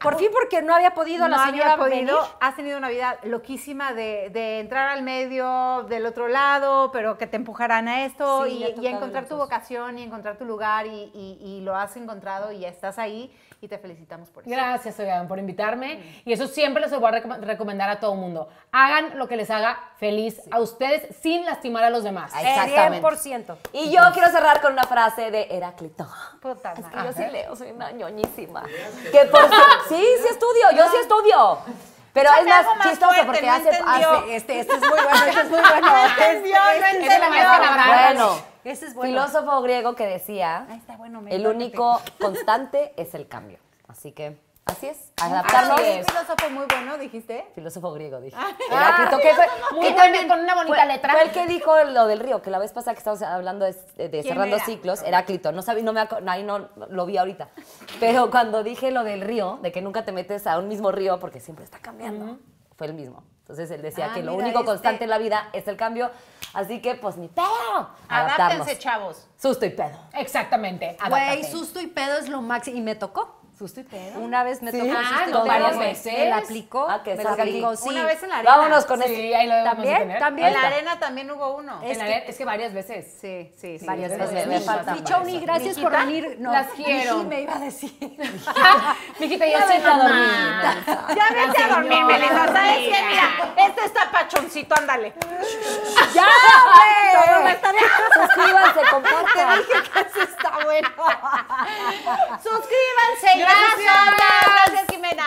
[SPEAKER 1] Por fin, porque no había podido no había podido. Has tenido una vida loquísima de, entrar al medio, del otro lado, pero que te empujarán a esto y, encontrar tu vocación y encontrar tu lugar y, lo has encontrado y ya estás ahí y te felicitamos por
[SPEAKER 5] eso. Gracias, Oigan, por invitarme. Y eso siempre les voy a recomendar a todo mundo. Hagan lo que les haga feliz a ustedes sin lastimar a los demás. Exactamente.
[SPEAKER 3] 100%. Y yo
[SPEAKER 5] quiero cerrar
[SPEAKER 2] con una frase de Heráclito. que yo sí leo, soy una ñoñísima. Que por Sí, sí estudio, yo sí estudio. Pero es más, chistoso porque hace, hace, este, este es muy bueno, este es muy bueno. No este, este bueno, este es bueno. Filósofo griego que decía, está bueno, el único constante es el cambio. Así que
[SPEAKER 1] Así es, ah, adaptarlo. filósofo muy bueno, dijiste.
[SPEAKER 2] Filósofo griego, dije.
[SPEAKER 1] Era ah. Heráclito, que ah, fue
[SPEAKER 4] muy también con una bonita letra. Fue el que
[SPEAKER 2] dijo lo del río, que la vez pasada que estábamos hablando de, cerrando era? ciclos, Heráclito. No sabía, no me ahí no lo vi ahorita. Pero cuando dije lo del río, de que nunca te metes a un mismo río porque siempre está cambiando, fue el mismo. Entonces él decía que lo único este. constante en la vida es el cambio. Así que, pues, ni pedo. Adáptense, chavos. Susto y pedo. Exactamente. Güey, susto
[SPEAKER 3] y pedo es lo máximo. Y me tocó. Susto Una
[SPEAKER 1] vez me ¿Sí? tocó ah, no, varias veces. Me la aplicó. Ah, me la aplicó, sí. Una vez en la arena. Vámonos con sí, Ahí lo ¿También? Tener. ¿También? En la arena también hubo uno. Es, en la que, arena, es que varias veces. Sí, sí, sí varias veces. Me falta. gracias por venir. No, las quiero. me iba a decir. Mijita, ya estoy a dormir. Ya vete a dormir, Melissa. ¿Sabes qué? Mira, este está pachoncito, ándale. ¡Ya, Suscríbanse, compartan. dije que así está bueno. Suscríbanse Gracias, Gracias Jimena.